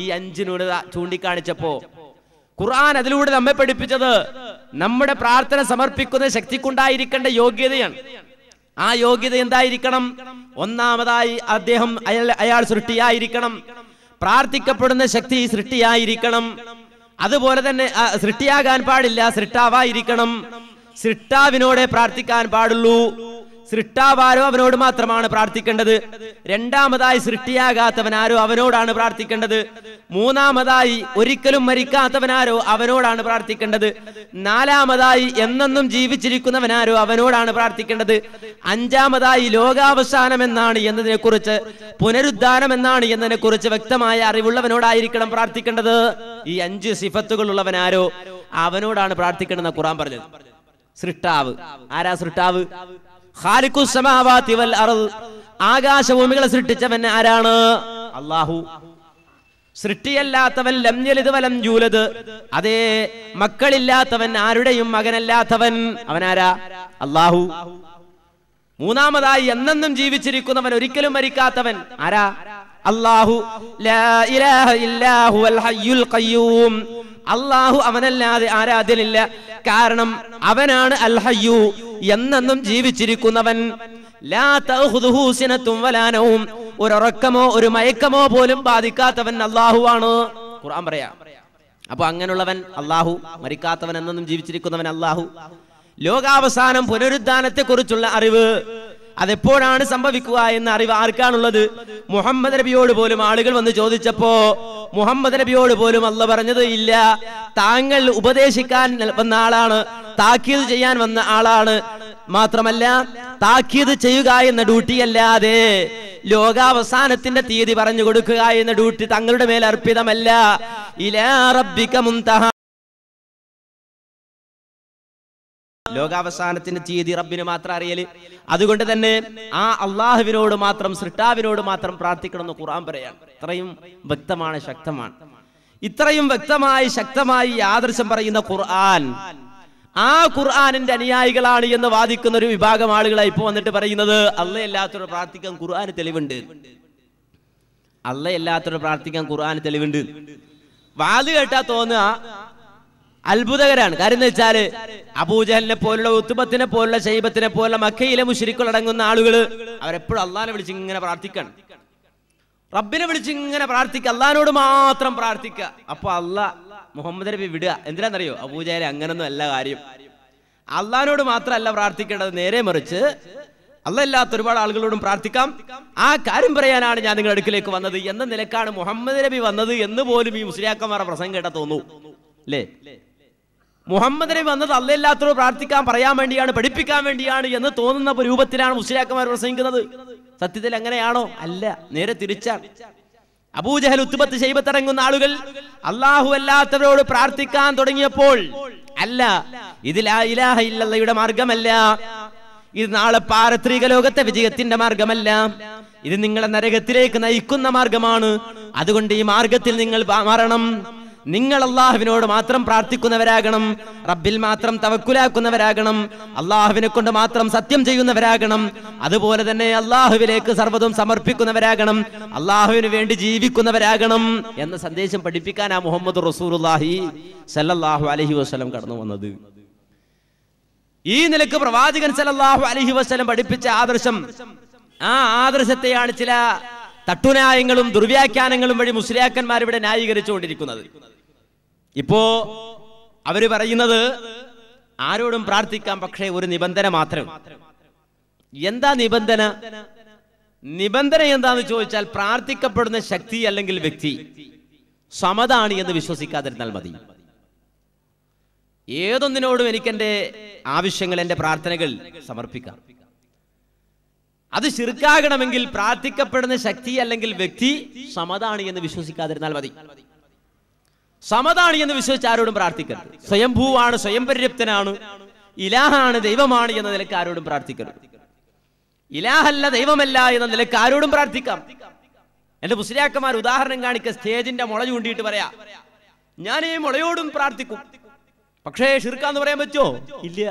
ഈ അഞ്ച് ന്യൂനത ചൂണ്ടിക്കാണിച്ചപ്പോ ഖുർആൻ അതിലൂടെ നമ്മെ പഠിപ്പിച്ചത് നമ്മുടെ പ്രാർത്ഥന സമർപ്പിക്കുന്ന ശക്തിക്കുണ്ടായിരിക്കേണ്ട യോഗ്യതയാണ് ആ യോഗ്യത എന്തായിരിക്കണം ഒന്നാമതായി അദ്ദേഹം അയാൾ അയാൾ സൃഷ്ടിയായിരിക്കണം പ്രാർത്ഥിക്കപ്പെടുന്ന ശക്തി സൃഷ്ടിയായിരിക്കണം അതുപോലെ തന്നെ സൃഷ്ടിയാകാൻ പാടില്ല സൃഷ്ടാവായിരിക്കണം സൃഷ്ടാവിനോടെ പ്രാർത്ഥിക്കാൻ പാടുള്ളൂ സൃഷ്ടാവാരോ അവനോട് മാത്രമാണ് പ്രാർത്ഥിക്കേണ്ടത് രണ്ടാമതായി സൃഷ്ടിയാകാത്തവനാരോ അവനോടാണ് പ്രാർത്ഥിക്കേണ്ടത് മൂന്നാമതായി ഒരിക്കലും മരിക്കാത്തവനാരോ അവനോടാണ് പ്രാർത്ഥിക്കേണ്ടത് നാലാമതായി എന്നെന്നും ജീവിച്ചിരിക്കുന്നവനാരോ അവനോടാണ് പ്രാർത്ഥിക്കേണ്ടത് അഞ്ചാമതായി ലോകാവസാനം എന്നാണ് എന്നതിനെ കുറിച്ച് പുനരുദ്ധാനം എന്നാണ് എന്നതിനെ കുറിച്ച് വ്യക്തമായ അറിവുള്ളവനോടായിരിക്കണം പ്രാർത്ഥിക്കേണ്ടത് ഈ അഞ്ച് സിഫത്തുകളുള്ളവനാരോ അവനോടാണ് പ്രാർത്ഥിക്കേണ്ടതെന്ന് ഖുറാൻ പറഞ്ഞത് സൃഷ്ടാവ് ആരാ സൃഷ്ടാവ് ആകാശഭൂമികളെ സൃഷ്ടിച്ചവൻ ആരാണ് അള്ളാഹു സൃഷ്ടിയല്ലാത്തവൻ ലംജലിത് വലം ജൂലത് അതേ മക്കളില്ലാത്തവൻ ആരുടെയും മകനല്ലാത്തവൻ അവനാരാ അള്ളാഹു മൂന്നാമതായി എന്നെന്നും ജീവിച്ചിരിക്കുന്നവൻ ഒരിക്കലും മരിക്കാത്തവൻ ആരാ അള്ളാഹു അള്ളാഹു അവനല്ലാതെ ആരാധ്യനില്ല കാരണം അവനാണ് അൽഹയ്യു എന്നെന്നും ജീവിച്ചിരിക്കുന്നവൻ വലാനവും ഒരൊറക്കമോ ഒരു മയക്കമോ പോലും ബാധിക്കാത്തവൻ അള്ളാഹുവാണ് ഖുർആൻ പറയാ അപ്പൊ അങ്ങനെയുള്ളവൻ അള്ളാഹു മരിക്കാത്തവൻ എന്നെന്നും ജീവിച്ചിരിക്കുന്നവൻ അള്ളാഹു ലോകാവസാനം പുനരുദ്ധാനത്തെ കുറിച്ചുള്ള അറിവ് അതെപ്പോഴാണ് സംഭവിക്കുക എന്ന അറിവ് ആർക്കാണുള്ളത് മുഹമ്മദ് നബിയോട് പോലും ആളുകൾ വന്ന് ചോദിച്ചപ്പോ മുഹമ്മദ് നബിയോട് പോലും അല്ല പറഞ്ഞത് ഇല്ല താങ്കൾ ഉപദേശിക്കാൻ വന്ന ആളാണ് താക്കീത് ചെയ്യാൻ വന്ന ആളാണ് മാത്രമല്ല താക്കീത് ചെയ്യുക എന്ന ഡ്യൂട്ടി അല്ലാതെ ലോകാവസാനത്തിന്റെ തീയതി പറഞ്ഞു കൊടുക്കുക എന്ന ഡ്യൂട്ടി തങ്ങളുടെ മേൽ അർപ്പിതമല്ല ഇലാ റബ്ബിക മുൻതഹ ലോകാവസാനത്തിന്റെ തീയതി റബ്ബിന് മാത്രം അറിയല് അതുകൊണ്ട് തന്നെ ആ അള്ളാഹുവിനോട് മാത്രം സൃഷ്ടാവിനോട് മാത്രം എന്ന് ഖുറാൻ പറയാം ഇത്രയും വ്യക്തമാണ് ശക്തമാണ് ഇത്രയും വ്യക്തമായി ശക്തമായി ആദർശം പറയുന്ന ഖുർആൻ ആ ഖുർആാനിന്റെ അനുയായികളാണ് എന്ന് വാദിക്കുന്ന ഒരു വിഭാഗം ആളുകളായി ഇപ്പൊ വന്നിട്ട് പറയുന്നത് അല്ലയല്ലാത്തൊരു പ്രാർത്ഥിക്കാൻ ഖുർആന് തെളിവുണ്ട് അല്ലയല്ലാത്തൊരു പ്രാർത്ഥിക്കാൻ ഖുർആന് തെളിവുണ്ട് വാദ് കേട്ടാ തോന്നുക അത്ഭുതകരാണ് കാര്യം എന്ന് വെച്ചാൽ അബൂജഹലിനെ പോലുള്ള ഉത്തുബത്തിനെ പോലുള്ള ശൈബത്തിനെ പോലുള്ള മക്കയിലെ മുഷിരിക്കുകൾ അടങ്ങുന്ന ആളുകൾ അവരെപ്പോഴും അള്ളഹാനെ വിളിച്ച് ഇങ്ങനെ പ്രാർത്ഥിക്കണം റബ്ബിനെ വിളിച്ച് ഇങ്ങനെ പ്രാർത്ഥിക്കുക അള്ളഹാനോട് മാത്രം പ്രാർത്ഥിക്കുക അപ്പൊ അള്ളാഹ് മുഹമ്മദ് നബി വിടുക എന്തിനാണെന്നറിയോ അബൂജഹലെ അങ്ങനൊന്നും അല്ല കാര്യം അള്ളഹാനോട് മാത്രമല്ല പ്രാർത്ഥിക്കേണ്ടത് നേരെ മറിച്ച് അല്ലല്ലാത്ത ഒരുപാട് ആളുകളോടും പ്രാർത്ഥിക്കാം ആ കാര്യം പറയാനാണ് ഞാൻ നിങ്ങളുടെ അടുക്കിലേക്ക് വന്നത് എന്ന നിലക്കാണ് മുഹമ്മദ് നബി വന്നത് എന്ന് പോലും ഈ മുസ്ലിയാക്കന്മാരുടെ പ്രസംഗം കേട്ടാ തോന്നൂ അല്ലേ മുഹമ്മദിനെ വന്നത് അല്ലല്ലാത്തവർ പ്രാർത്ഥിക്കാൻ പറയാൻ വേണ്ടിയാണ് പഠിപ്പിക്കാൻ വേണ്ടിയാണ് എന്ന് തോന്നുന്ന രൂപത്തിലാണ് മുസ്ലിയാക്കന്മാർ പ്രസംഗിക്കുന്നത് സത്യത്തിൽ അങ്ങനെയാണോ അല്ല നേരെ തിരിച്ചാണ് അബൂജഹൽ ഉത്തുപത്ത് ചെയ്യത്തിറങ്ങുന്ന ആളുകൾ അള്ളാഹു അല്ലാത്തവരോട് പ്രാർത്ഥിക്കാൻ തുടങ്ങിയപ്പോൾ അല്ല ഇതിൽ ഇലാഹ ഇല്ലയുടെ മാർഗമല്ല ഇത് നാളെ പാരത്രിക ലോകത്തെ വിജയത്തിന്റെ മാർഗമല്ല ഇത് നിങ്ങളെ നരകത്തിലേക്ക് നയിക്കുന്ന മാർഗമാണ് അതുകൊണ്ട് ഈ മാർഗത്തിൽ നിങ്ങൾ മാറണം നിങ്ങൾ അള്ളാഹുവിനോട് മാത്രം പ്രാർത്ഥിക്കുന്നവരാകണം റബ്ബിൽ മാത്രം തവക്കുലാക്കുന്നവരാകണം അള്ളാഹുവിനെ കൊണ്ട് മാത്രം സത്യം ചെയ്യുന്നവരാകണം അതുപോലെ തന്നെ അള്ളാഹുവിലേക്ക് സർവ്വതും സമർപ്പിക്കുന്നവരാകണം അള്ളാഹുവിന് വേണ്ടി ജീവിക്കുന്നവരാകണം എന്ന സന്ദേശം പഠിപ്പിക്കാൻ ആ മുഹമ്മദ് റസൂർഹി സല്ലാഹു അലഹി വസ്ലം കടന്നു വന്നത് ഈ നിലക്ക് പ്രവാചകൻ സലല്ലാഹു അലഹി വസ്ലം പഠിപ്പിച്ച ആദർശം ആ ആദർശത്തെയാണ് ചില തട്ടുനായങ്ങളും ദുർവ്യാഖ്യാനങ്ങളും വഴി മുസ്ലിയാക്കന്മാരിവിടെ ഇവിടെ ന്യായീകരിച്ചുകൊണ്ടിരിക്കുന്നത് ഇപ്പോ അവര് പറയുന്നത് ആരോടും പ്രാർത്ഥിക്കാം പക്ഷേ ഒരു നിബന്ധന മാത്രം എന്താ നിബന്ധന നിബന്ധന എന്താന്ന് ചോദിച്ചാൽ പ്രാർത്ഥിക്കപ്പെടുന്ന ശക്തി അല്ലെങ്കിൽ വ്യക്തി സമതാണ് എന്ന് വിശ്വസിക്കാതിരുന്നാൽ മതി ഏതൊന്നിനോടും എനിക്ക് എൻ്റെ ആവശ്യങ്ങൾ എൻ്റെ പ്രാർത്ഥനകൾ സമർപ്പിക്കാം അത് ശിർക്കാകണമെങ്കിൽ പ്രാർത്ഥിക്കപ്പെടുന്ന ശക്തി അല്ലെങ്കിൽ വ്യക്തി സമതാണ് എന്ന് വിശ്വസിക്കാതിരുന്നാൽ മതി സമതാണ് എന്ന് വിശ്വസിച്ച് ആരോടും പ്രാർത്ഥിക്കരുത് സ്വയംഭൂവാണ് സ്വയം പര്യാപ്തനാണ് ഇലാഹാണ് ദൈവമാണ് എന്ന നിലക്ക് ആരോടും പ്രാർത്ഥിക്കരുത് ഇലാഹല്ല ദൈവമല്ല എന്ന നിലക്ക് ആരോടും പ്രാർത്ഥിക്കാം എന്റെ പുസ്ലിയാക്കന്മാർ ഉദാഹരണം കാണിക്ക സ്റ്റേജിന്റെ മുള ചൂണ്ടിയിട്ട് പറയാ ഞാൻ ഈ മുളയോടും പ്രാർത്ഥിക്കും പക്ഷേ ഷിർക്കാന്ന് പറയാൻ പറ്റുമോ ഇല്ല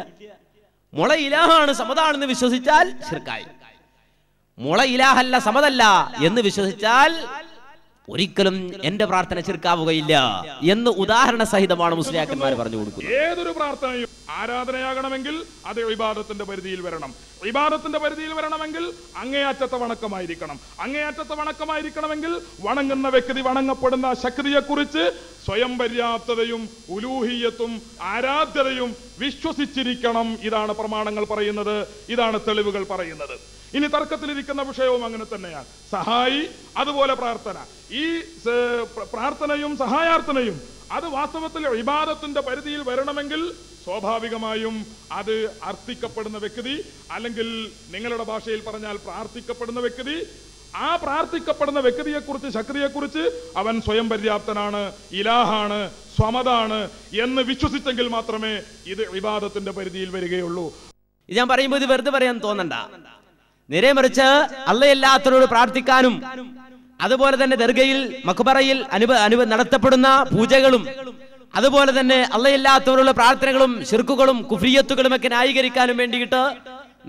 മുള ഇലാഹാണ് സമതാണെന്ന് വിശ്വസിച്ചാൽ ഷിർക്കായി മുള ഇലാഹല്ല സമതല്ല എന്ന് വിശ്വസിച്ചാൽ ഒരിക്കലും എന്റെ പ്രാർത്ഥന ചെറുക്കാവുകയില്ല എന്ന് ഉദാഹരണ സഹിതമാണ് മുസ്ലിയാക്കന്മാർ പറഞ്ഞു കൊടുക്കുന്നത് ഏതൊരു പ്രാർത്ഥനയും ആരാധനയാകണമെങ്കിൽ അത് വിവാദത്തിന്റെ പരിധിയിൽ വരണം ഇബാദത്തിന്റെ പരിധിയിൽ വരണമെങ്കിൽ അങ്ങേയറ്റത്തെ വണക്കമായിരിക്കണം അങ്ങേയറ്റത്തെ വണക്കമായിരിക്കണമെങ്കിൽ വണങ്ങുന്ന വ്യക്തി വണങ്ങപ്പെടുന്ന ശക്തിയെക്കുറിച്ച് സ്വയം പര്യാപ്തതയും ഉലൂഹിയത്തും ആരാധ്യതയും വിശ്വസിച്ചിരിക്കണം ഇതാണ് പ്രമാണങ്ങൾ പറയുന്നത് ഇതാണ് തെളിവുകൾ പറയുന്നത് ഇനി തർക്കത്തിലിരിക്കുന്ന വിഷയവും അങ്ങനെ തന്നെയാണ് സഹായി അതുപോലെ പ്രാർത്ഥന ഈ പ്രാർത്ഥനയും സഹായാർത്ഥനയും അത് വാസ്തവത്തിൽ വിവാദത്തിന്റെ പരിധിയിൽ വരണമെങ്കിൽ സ്വാഭാവികമായും അത് അർത്ഥിക്കപ്പെടുന്ന വ്യക്തി അല്ലെങ്കിൽ നിങ്ങളുടെ ഭാഷയിൽ പറഞ്ഞാൽ പ്രാർത്ഥിക്കപ്പെടുന്ന വ്യക്തി ആ പ്രാർത്ഥിക്കപ്പെടുന്ന വ്യക്തിയെക്കുറിച്ച് ശക്തിയെക്കുറിച്ച് അവൻ സ്വയം പര്യാപ്തനാണ് ഇലാഹാണ് സ്വമതാണ് എന്ന് വിശ്വസിച്ചെങ്കിൽ മാത്രമേ ഇത് വിവാദത്തിന്റെ പരിധിയിൽ വരികയുള്ളൂ ഇത് ഞാൻ പറയുമ്പോൾ ഇത് വെറുതെ പറയാൻ തോന്നണ്ട നേരെ മറിച്ച് അല്ലയല്ലാത്തവരോട് പ്രാർത്ഥിക്കാനും അതുപോലെ തന്നെ ദർഗയിൽ മക്ബറയിൽ അനുഭ അനുഭ നടത്തപ്പെടുന്ന പൂജകളും അതുപോലെ തന്നെ അള്ളയില്ലാത്തവരുള്ള പ്രാർത്ഥനകളും ഷിർക്കുകളും കുഫിയത്തുകളും ഒക്കെ ന്യായീകരിക്കാനും വേണ്ടിയിട്ട്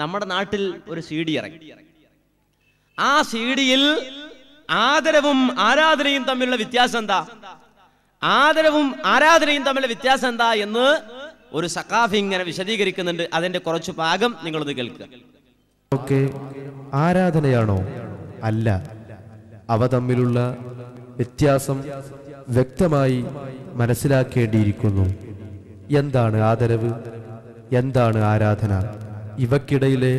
നമ്മുടെ നാട്ടിൽ ഒരു സി ഡി ഇറങ്ങി ആ സി ഡിയിൽ ആദരവും ആരാധനയും തമ്മിലുള്ള വ്യത്യാസം എന്താ ആദരവും ആരാധനയും തമ്മിലുള്ള വ്യത്യാസം എന്താ എന്ന് ഒരു സഖാഫ് ഇങ്ങനെ വിശദീകരിക്കുന്നുണ്ട് അതിന്റെ കുറച്ച് ഭാഗം നിങ്ങളൊന്ന് കേൾക്കുക ആരാധനയാണോ അല്ല അവ തമ്മിലുള്ള വ്യത്യാസം വ്യക്തമായി മനസ്സിലാക്കേണ്ടിയിരിക്കുന്നു എന്താണ് ആദരവ് എന്താണ് ആരാധന ഇവക്കിടയിലെ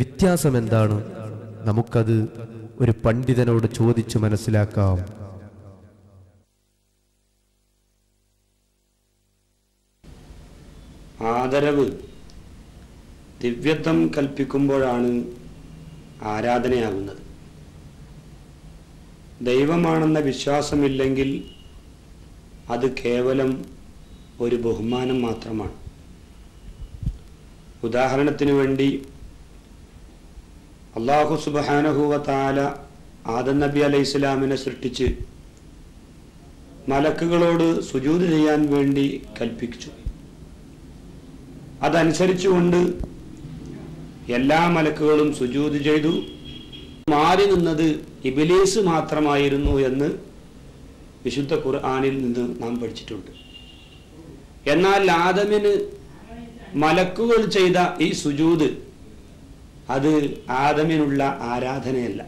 വ്യത്യാസം എന്താണ് നമുക്കത് ഒരു പണ്ഡിതനോട് ചോദിച്ചു മനസ്സിലാക്കാം ആദരവ് ദിവ്യത്വം കൽപ്പിക്കുമ്പോഴാണ് ആരാധനയാകുന്നത് ദൈവമാണെന്ന വിശ്വാസമില്ലെങ്കിൽ അത് കേവലം ഒരു ബഹുമാനം മാത്രമാണ് ഉദാഹരണത്തിനു വേണ്ടി അള്ളാഹു സുബാനഹുവ താല ആദം നബി അലൈഹി ഇസ്ലാമിനെ സൃഷ്ടിച്ച് മലക്കുകളോട് സുജൂത് ചെയ്യാൻ വേണ്ടി കൽപ്പിച്ചു അതനുസരിച്ചുകൊണ്ട് എല്ലാ മലക്കുകളും സുജൂത് ചെയ്തു മാറി നിന്നത് ഇബിലീസ് മാത്രമായിരുന്നു എന്ന് വിശുദ്ധ ഖുർആാനിൽ നിന്ന് നാം പഠിച്ചിട്ടുണ്ട് എന്നാൽ ആദമിന് മലക്കുകൾ ചെയ്ത ഈ സുജൂത് അത് ആദമിനുള്ള ആരാധനയല്ല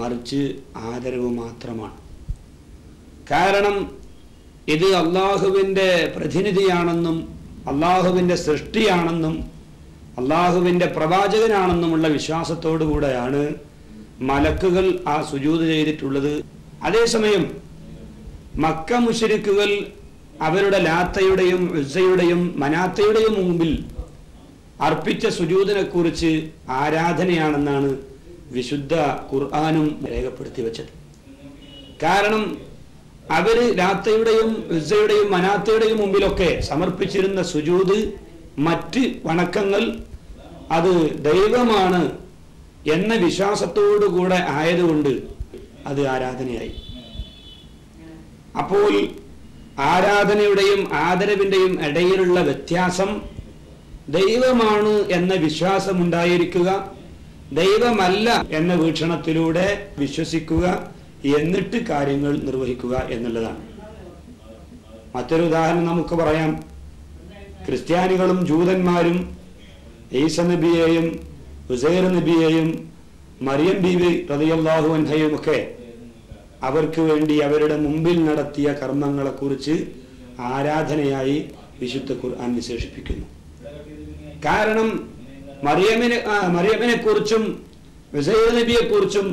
മറിച്ച് ആദരവ് മാത്രമാണ് കാരണം ഇത് അള്ളാഹുവിൻ്റെ പ്രതിനിധിയാണെന്നും അള്ളാഹുവിൻ്റെ സൃഷ്ടിയാണെന്നും അള്ളാഹുവിൻ്റെ പ്രവാചകനാണെന്നുമുള്ള വിശ്വാസത്തോടുകൂടെയാണ് മലക്കുകൾ ആ സുജൂത് ചെയ്തിട്ടുള്ളത് അതേസമയം മക്ക മുഷരിക്കുകൾ അവരുടെ ലാത്തയുടെയും ഉസയുടെയും മനാത്തയുടെയും മുമ്പിൽ അർപ്പിച്ച സുജൂതിനെക്കുറിച്ച് ആരാധനയാണെന്നാണ് വിശുദ്ധ ഖുർആാനും രേഖപ്പെടുത്തി വെച്ചത് കാരണം അവര് ലാത്തയുടെയും ഉസയുടെയും മനാത്തയുടെയും മുമ്പിലൊക്കെ സമർപ്പിച്ചിരുന്ന സുജൂത് മറ്റ് വണക്കങ്ങൾ അത് ദൈവമാണ് എന്ന വിശ്വാസത്തോടുകൂടെ ആയതുകൊണ്ട് അത് ആരാധനയായി അപ്പോൾ ആരാധനയുടെയും ആദരവിൻ്റെയും ഇടയിലുള്ള വ്യത്യാസം ദൈവമാണ് എന്ന വിശ്വാസമുണ്ടായിരിക്കുക ദൈവമല്ല എന്ന വീക്ഷണത്തിലൂടെ വിശ്വസിക്കുക എന്നിട്ട് കാര്യങ്ങൾ നിർവഹിക്കുക എന്നുള്ളതാണ് മറ്റൊരു ഉദാഹരണം നമുക്ക് പറയാം ക്രിസ്ത്യാനികളും ജൂതന്മാരും ഈസ നബിയെയും ഉസൈർ നബിയെയും മറിയം ബീവി റതിയല്ലാഹു അൻഹയും ഒക്കെ അവർക്ക് വേണ്ടി അവരുടെ മുമ്പിൽ നടത്തിയ കർമ്മങ്ങളെക്കുറിച്ച് ആരാധനയായി വിശുദ്ധ ഖുർആൻ വിശേഷിപ്പിക്കുന്നു കാരണം മറിയമിനെ മറിയമ്മിനെ കുറിച്ചും വിസൈർ നബിയെ കുറിച്ചും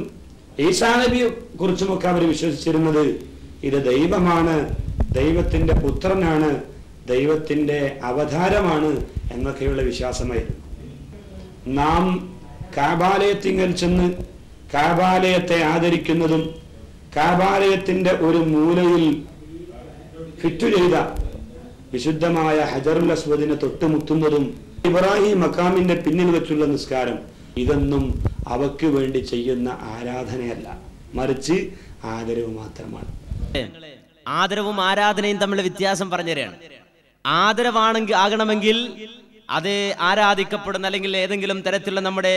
ഈസാ നബിയെ കുറിച്ചും ഒക്കെ അവർ വിശ്വസിച്ചിരുന്നത് ഇത് ദൈവമാണ് ദൈവത്തിന്റെ പുത്രനാണ് ദൈവത്തിന്റെ അവതാരമാണ് എന്നൊക്കെയുള്ള വിശ്വാസമായിരുന്നു നാം കാബാലയത്തിൽ ചെന്ന് കാബാലയത്തെ ആദരിക്കുന്നതും കാബാലയത്തിന്റെ ഒരു മൂലയിൽ ഫിറ്റു ചെയ്ത വിശുദ്ധമായ ഹജറുൽ അസ്വദിനെ തൊട്ടുമുത്തുന്നതും ഇബ്രാഹിം മക്കാമിന്റെ പിന്നിൽ വെച്ചുള്ള നിസ്കാരം ഇതൊന്നും അവക്ക് വേണ്ടി ചെയ്യുന്ന ആരാധനയല്ല മറിച്ച് ആദരവ് മാത്രമാണ് ആദരവും ആരാധനയും തമ്മിൽ വ്യത്യാസം പറഞ്ഞുതരാണ് ആദരവാണെങ്കിൽ ആകണമെങ്കിൽ അത് ആരാധിക്കപ്പെടുന്ന അല്ലെങ്കിൽ ഏതെങ്കിലും തരത്തിലുള്ള നമ്മുടെ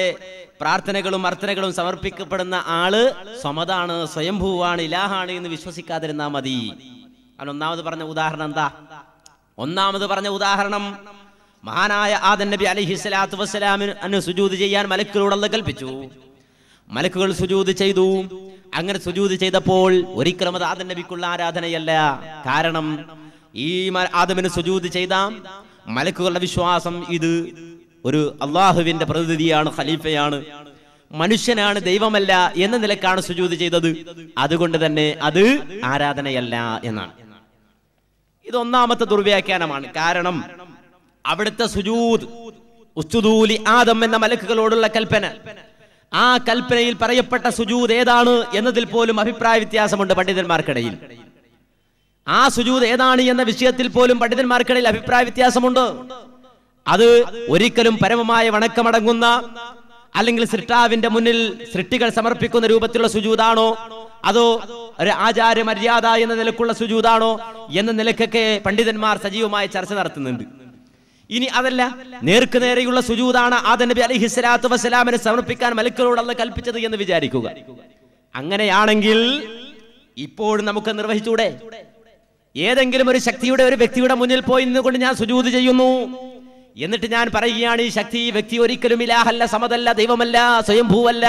പ്രാർത്ഥനകളും അർത്ഥനകളും സമർപ്പിക്കപ്പെടുന്ന ആള് സ്വമതാണ് സ്വയംഭൂവാണ് ഇലാഹാണ് എന്ന് വിശ്വസിക്കാതിരുന്നാ മതി അവൻ ഒന്നാമത് പറഞ്ഞ ഉദാഹരണം എന്താ ഒന്നാമത് പറഞ്ഞ ഉദാഹരണം മഹാനായ ആദൻ നബി അലഹി സ്വലാത്തു വസ്സലാമിന് സുജൂത് ചെയ്യാൻ മലക്കുകളോടുള്ള കൽപ്പിച്ചു മലക്കുകൾ സുജൂത് ചെയ്തു അങ്ങനെ സുജൂത് ചെയ്തപ്പോൾ ഒരിക്കലും അത് ആദൻ നബിക്കുള്ള ആരാധനയല്ല കാരണം ഈ ആദമിന് സുജൂത് ചെയ്താം മലക്കുകളുടെ വിശ്വാസം ഇത് ഒരു അള്ളാഹുവിന്റെ പ്രതിനിധിയാണ് ഖലീഫയാണ് മനുഷ്യനാണ് ദൈവമല്ല എന്ന നിലക്കാണ് സുജൂതി ചെയ്തത് അതുകൊണ്ട് തന്നെ അത് ആരാധനയല്ല എന്നാണ് ഇത് ഒന്നാമത്തെ ദുർവ്യാഖ്യാനമാണ് കാരണം അവിടുത്തെ സുജൂത് ഉസ്തുദൂലി ആദം എന്ന മലക്കുകളോടുള്ള കൽപ്പന ആ കൽപ്പനയിൽ പറയപ്പെട്ട സുജൂത് ഏതാണ് എന്നതിൽ പോലും അഭിപ്രായ വ്യത്യാസമുണ്ട് പണ്ഡിതന്മാർക്കിടയിൽ ആ സുജൂത് ഏതാണ് എന്ന വിഷയത്തിൽ പോലും പണ്ഡിതന്മാർക്കിടയിൽ അഭിപ്രായ വ്യത്യാസമുണ്ട് അത് ഒരിക്കലും പരമമായ വണക്കമടങ്ങുന്ന അല്ലെങ്കിൽ സൃഷ്ടാവിന്റെ മുന്നിൽ സൃഷ്ടികൾ സമർപ്പിക്കുന്ന രൂപത്തിലുള്ള സുജൂതാണോ അതോ ഒരു ആചാര മര്യാദ എന്ന നിലക്കുള്ള സുജൂതാണോ എന്ന നിലക്കൊക്കെ പണ്ഡിതന്മാർ സജീവമായ ചർച്ച നടത്തുന്നുണ്ട് ഇനി അതല്ല നേർക്കുനേരെയുള്ള നേരെയുള്ള സുജൂതാണ് ആദ നബി അലി സ്വലാത്തു വസ്സലാമിനെ സമർപ്പിക്കാൻ മലക്കളോടല്ല കൽപ്പിച്ചത് എന്ന് വിചാരിക്കുക അങ്ങനെയാണെങ്കിൽ ഇപ്പോഴും നമുക്ക് നിർവഹിച്ചൂടെ ഏതെങ്കിലും ഒരു ശക്തിയുടെ ഒരു വ്യക്തിയുടെ മുന്നിൽ പോയി നിന്നുകൊണ്ട് ഞാൻ സുജൂത് ചെയ്യുന്നു എന്നിട്ട് ഞാൻ പറയുകയാണ് ഈ ശക്തി ഈ വ്യക്തി ഒരിക്കലും ഇലാഹല്ല സമതല്ല ദൈവമല്ല സ്വയംഭൂവല്ല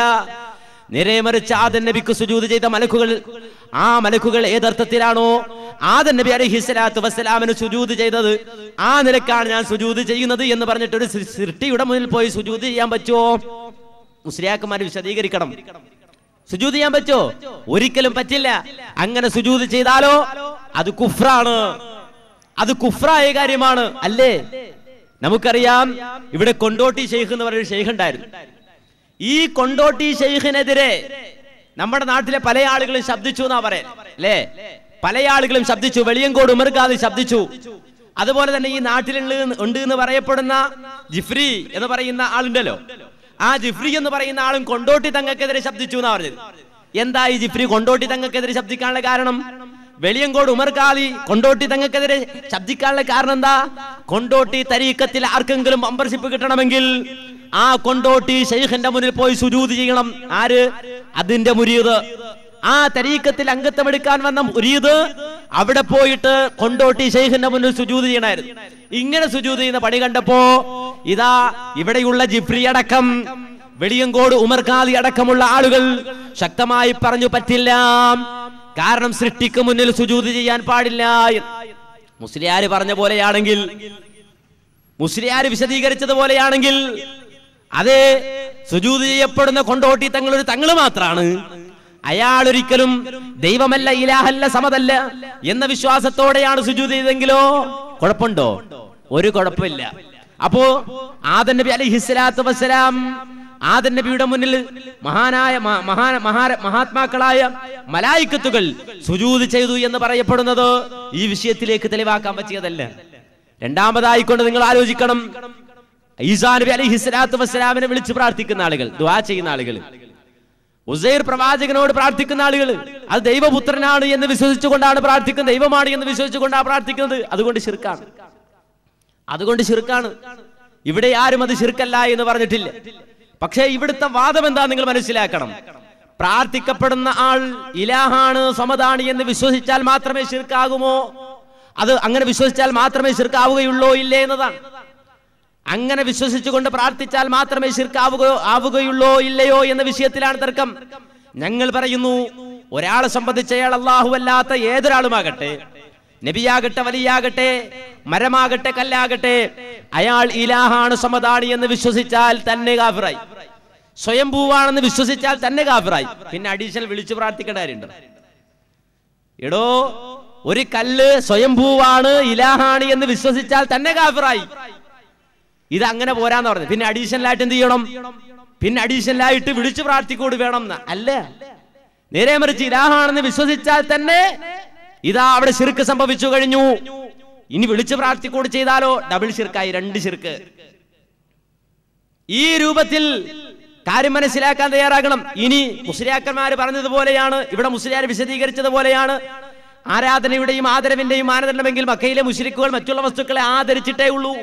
നേരെ ആദൻ നബിക്ക് സുജൂത് ചെയ്ത മലക്കുകൾ ആ മലക്കുകൾ ഏതർത്ഥത്തിലാണോ ആദൻ നബി അലഹിസ്ലാത്തു വസ്സലാമിന് സുജൂത് ചെയ്തത് ആ നിലക്കാണ് ഞാൻ സുജൂത് ചെയ്യുന്നത് എന്ന് പറഞ്ഞിട്ട് ഒരു സൃഷ്ടിയുടെ മുന്നിൽ പോയി സുജൂത് ചെയ്യാൻ പറ്റുമോ മുസ്ലിയാക്കന്മാർ വിശദീകരിക്കണം സുജൂത് ചെയ്യാൻ പറ്റുമോ ഒരിക്കലും പറ്റില്ല അങ്ങനെ സുജൂത് ചെയ്താലോ അത് കുഫ്രാണ് അത് കുഫ്രായ കാര്യമാണ് അല്ലേ നമുക്കറിയാം ഇവിടെ കൊണ്ടോട്ടി ഷെയ്ഖ് എന്ന് പറയുന്ന ഷെയ്ഖ് ഉണ്ടായിരുന്നു ഈ കൊണ്ടോട്ടി ഷെയ്ഖിനെതിരെ നമ്മുടെ നാട്ടിലെ പല ആളുകളും ശബ്ദിച്ചു എന്നാ പറയാൻ അല്ലേ പല ആളുകളും ശബ്ദിച്ചു വെളിയങ്കോട് ഉമർക്കാതെ ശബ്ദിച്ചു അതുപോലെ തന്നെ ഈ നാട്ടിലുള്ള ഉണ്ട് എന്ന് പറയപ്പെടുന്ന ജിഫ്രി എന്ന് പറയുന്ന ആളുണ്ടല്ലോ ആ ജിഫ്രി എന്ന് പറയുന്ന ആളും കൊണ്ടോട്ടി തങ്ങൾക്കെതിരെ ശബ്ദിച്ചു എന്നാ പറഞ്ഞത് എന്താ ഈ ജിഫ്രി കൊണ്ടോട്ടി തങ്ങൾക്കെതിരെ ശബ്ദിക്കാനുള്ള കാരണം വെളിയങ്കോട് ഉമർകാലി കൊണ്ടോട്ടി തങ്ങൾക്കെതിരെ ശബ്ദിക്കാനുള്ള കാരണം എന്താ കൊണ്ടോട്ടി തരീക്കത്തിൽ ആർക്കെങ്കിലും മെമ്പർഷിപ്പ് കിട്ടണമെങ്കിൽ ആ കൊണ്ടോട്ടി ഷെയ്ഖിന്റെ മുന്നിൽ പോയി സുജൂത് ചെയ്യണം ആര് അതിന്റെ മുരീത് ആ തരീക്കത്തിൽ അംഗത്വം എടുക്കാൻ വന്ന മുരീത് അവിടെ പോയിട്ട് കൊണ്ടോട്ടി ഷെയ്ഖിന്റെ മുന്നിൽ സുജൂത് ചെയ്യണമായിരുന്നു ഇങ്ങനെ സുജൂത് ചെയ്യുന്ന പണി കണ്ടപ്പോ ഇതാ ഇവിടെയുള്ള ജിഫ്രി അടക്കം വെളിയങ്കോട് ഉമർകാലി അടക്കമുള്ള ആളുകൾ ശക്തമായി പറഞ്ഞു പറ്റില്ല കാരണം സൃഷ്ടിക്ക് മുന്നിൽ സുജൂതി ചെയ്യാൻ പാടില്ല മുസ്ലിയാർ പറഞ്ഞ പോലെയാണെങ്കിൽ മുസ്ലിയാർ വിശദീകരിച്ചതുപോലെയാണെങ്കിൽ അത് സുജൂതി ചെയ്യപ്പെടുന്ന കൊണ്ടോട്ടി തങ്ങളൊരു തങ്ങള് മാത്രാണ് അയാൾ ഒരിക്കലും ദൈവമല്ല ഇലാഹല്ല സമതല്ല എന്ന വിശ്വാസത്തോടെയാണ് സുജൂത് ചെയ്തെങ്കിലോ കുഴപ്പമുണ്ടോ ഒരു കുഴപ്പമില്ല അപ്പോ ആദ നബി അലി ഹിസ്ലാത്തു വസ്സലാം ആദൻ നബിയുടെ മുന്നിൽ മഹാനായ മഹാ മഹാത്മാക്കളായ മലായിക്കത്തുകൾ സുജൂത് ചെയ്തു എന്ന് പറയപ്പെടുന്നത് ഈ വിഷയത്തിലേക്ക് തെളിവാക്കാൻ പറ്റിയതല്ല രണ്ടാമതായിക്കൊണ്ട് നിങ്ങൾ ആലോചിക്കണം ഈസാ നബി അലി സ്വലാത്തു വസ്സലാമിനെ വിളിച്ച് പ്രാർത്ഥിക്കുന്ന ആളുകൾ ദുആ ചെയ്യുന്ന ആളുകൾ ഉസൈർ പ്രവാചകനോട് പ്രാർത്ഥിക്കുന്ന ആളുകൾ അത് ദൈവപുത്രനാണ് എന്ന് വിശ്വസിച്ചുകൊണ്ടാണ് പ്രാർത്ഥിക്കുന്നത് ദൈവമാണ് എന്ന് വിശ്വസിച്ചുകൊണ്ടാണ് പ്രാർത്ഥിക്കുന്നത് അതുകൊണ്ട് ശിർക്കാണ് അതുകൊണ്ട് ശിർക്കാണ് ഇവിടെ ആരും അത് ശിർക്കല്ല എന്ന് പറഞ്ഞിട്ടില്ല പക്ഷേ ഇവിടുത്തെ വാദം എന്താ നിങ്ങൾ മനസ്സിലാക്കണം പ്രാർത്ഥിക്കപ്പെടുന്ന ആൾ ഇലാഹാണ് സമതാണ് എന്ന് വിശ്വസിച്ചാൽ മാത്രമേ ശിർക്കാകുമോ അത് അങ്ങനെ വിശ്വസിച്ചാൽ മാത്രമേ ശിർക്കാവുകയുള്ളൂ ഇല്ലേ എന്നതാണ് അങ്ങനെ വിശ്വസിച്ചുകൊണ്ട് പ്രാർത്ഥിച്ചാൽ മാത്രമേ ശിർക്കാവുകയോ ആവുകയുള്ളോ ഇല്ലയോ എന്ന വിഷയത്തിലാണ് തർക്കം ഞങ്ങൾ പറയുന്നു ഒരാളെ സംബന്ധിച്ച് അയാൾ അള്ളാഹു അല്ലാത്ത ഏതൊരാളുമാകട്ടെ നബിയാകട്ടെ വലിയാകട്ടെ മരമാകട്ടെ കല്ലാകട്ടെ അയാൾ ഇലാഹാണ് സമതാണി എന്ന് വിശ്വസിച്ചാൽ തന്നെ കാഫിറായി സ്വയംഭൂവാണെന്ന് വിശ്വസിച്ചാൽ തന്നെ കാഫിറായി പിന്നെ അഡീഷണൽ വിളിച്ചു പ്രാർത്ഥിക്കേണ്ട എടോ ഒരു കല്ല് സ്വയംഭൂവാണ് ഇലാഹാണ് എന്ന് വിശ്വസിച്ചാൽ തന്നെ കാഫിറായി ഇത് അങ്ങനെ പോരാന്ന് പറഞ്ഞു പിന്നെ ആയിട്ട് എന്ത് ചെയ്യണം പിന്നെ ആയിട്ട് വിളിച്ചു പ്രാർത്ഥിക്കോട് വേണം അല്ല നേരെ മറിച്ച് ഇലാഹാണെന്ന് വിശ്വസിച്ചാൽ തന്നെ ഇതാ അവിടെ ശിർക്ക് സംഭവിച്ചു കഴിഞ്ഞു ഇനി വിളിച്ച് പ്രാർത്ഥിക്കൂട് ചെയ്താലോ ഡബിൾ ശിർക്കായി രണ്ട് ശിർക്ക് ഈ രൂപത്തിൽ കാര്യം മനസ്സിലാക്കാൻ തയ്യാറാകണം ഇനി മുസ്ലിയാക്കന്മാർ പറഞ്ഞതുപോലെയാണ് ഇവിടെ മുസ്ലിയാർ വിശദീകരിച്ചത് പോലെയാണ് ആരാധനയുടെയും ആദരവിന്റെയും മാനദണ്ഡമെങ്കിൽ മക്കയിലെ മുസ്ലിക്കുകൾ മറ്റുള്ള വസ്തുക്കളെ ആദരിച്ചിട്ടേ ഉള്ളൂ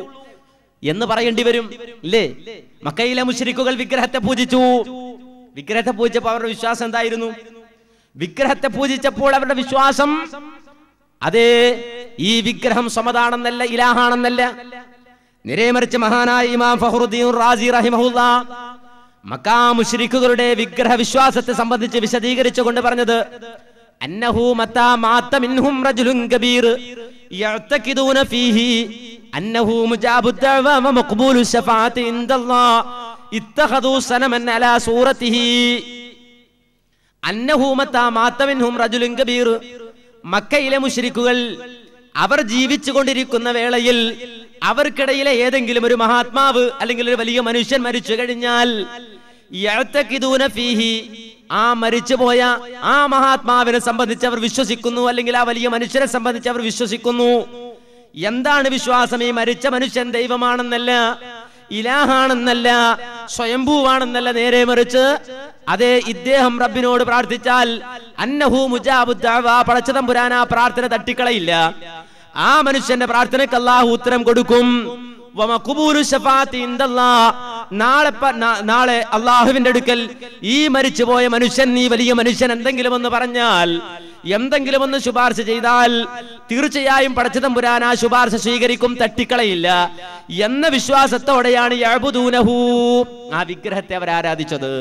എന്ന് പറയേണ്ടി വരും ഇല്ലേ മക്കയിലെ മുസ്ലിക്കുകൾ വിഗ്രഹത്തെ പൂജിച്ചു വിഗ്രഹത്തെ പൂജിച്ചപ്പോൾ അവരുടെ വിശ്വാസം എന്തായിരുന്നു വിഗ്രഹത്തെ പൂജിച്ചപ്പോൾ അവരുടെ വിശ്വാസം അതെ ഈ വിഗ്രഹം സമതാണെന്നല്ല ഇലാഹാണെന്നല്ല നിരേമറിച്ച് മഹാനായ ഇമാം ഫഹറുദ്ദീൻ റാസി റഹിമഹുല്ല മക്കാ വിഗ്രഹ വിശ്വാസത്തെ സംബന്ധിച്ച് വിശദീകരിച്ചുകൊണ്ട് പറഞ്ഞത് അന്നഹു കബീർ ഫീഹി അന്നഹു ദഅവ വ സനമൻ അലാ സൂറത്തിഹി കബീർ മക്കയിലെ മുഷരിക്കുകൾ അവർ ജീവിച്ചു കൊണ്ടിരിക്കുന്ന വേളയിൽ അവർക്കിടയിലെ ഏതെങ്കിലും ഒരു മഹാത്മാവ് അല്ലെങ്കിൽ ഒരു വലിയ മനുഷ്യൻ മരിച്ചു കഴിഞ്ഞാൽ ഫീഹി ആ മരിച്ചുപോയ ആ മഹാത്മാവിനെ സംബന്ധിച്ച് അവർ വിശ്വസിക്കുന്നു അല്ലെങ്കിൽ ആ വലിയ മനുഷ്യനെ സംബന്ധിച്ച് അവർ വിശ്വസിക്കുന്നു എന്താണ് വിശ്വാസം ഈ മരിച്ച മനുഷ്യൻ ദൈവമാണെന്നല്ല ഇലാഹാണെന്നല്ല സ്വയംഭൂവാണെന്നല്ല നേരെ മറിച്ച് അതേ ഇദ്ദേഹം റബ്ബിനോട് പ്രാർത്ഥിച്ചാൽ അന്നഹു മുജാബുദ്ദാവ പടച്ചതമ്പുരാൻ ആ പ്രാർത്ഥന തട്ടിക്കളയില്ല ആ മനുഷ്യന്റെ പ്രാർത്ഥനയ്ക്ക് അല്ലാഹു ഉത്തരം കൊടുക്കും നാളെ നാളെ അള്ളാഹുവിന്റെ അടുക്കൽ ഈ മരിച്ചുപോയ മനുഷ്യൻ നീ വലിയ മനുഷ്യൻ എന്തെങ്കിലും എന്ന് പറഞ്ഞാൽ എന്തെങ്കിലും ഒന്ന് ശുപാർശ ചെയ്താൽ തീർച്ചയായും പടച്ചതമ്പുരാൻ ആ ശുപാർശ സ്വീകരിക്കും തട്ടിക്കളയില്ല എന്ന വിശ്വാസത്തോടെയാണ് യഴബുദൂനഹൂ ആ വിഗ്രഹത്തെ അവർ ആരാധിച്ചത്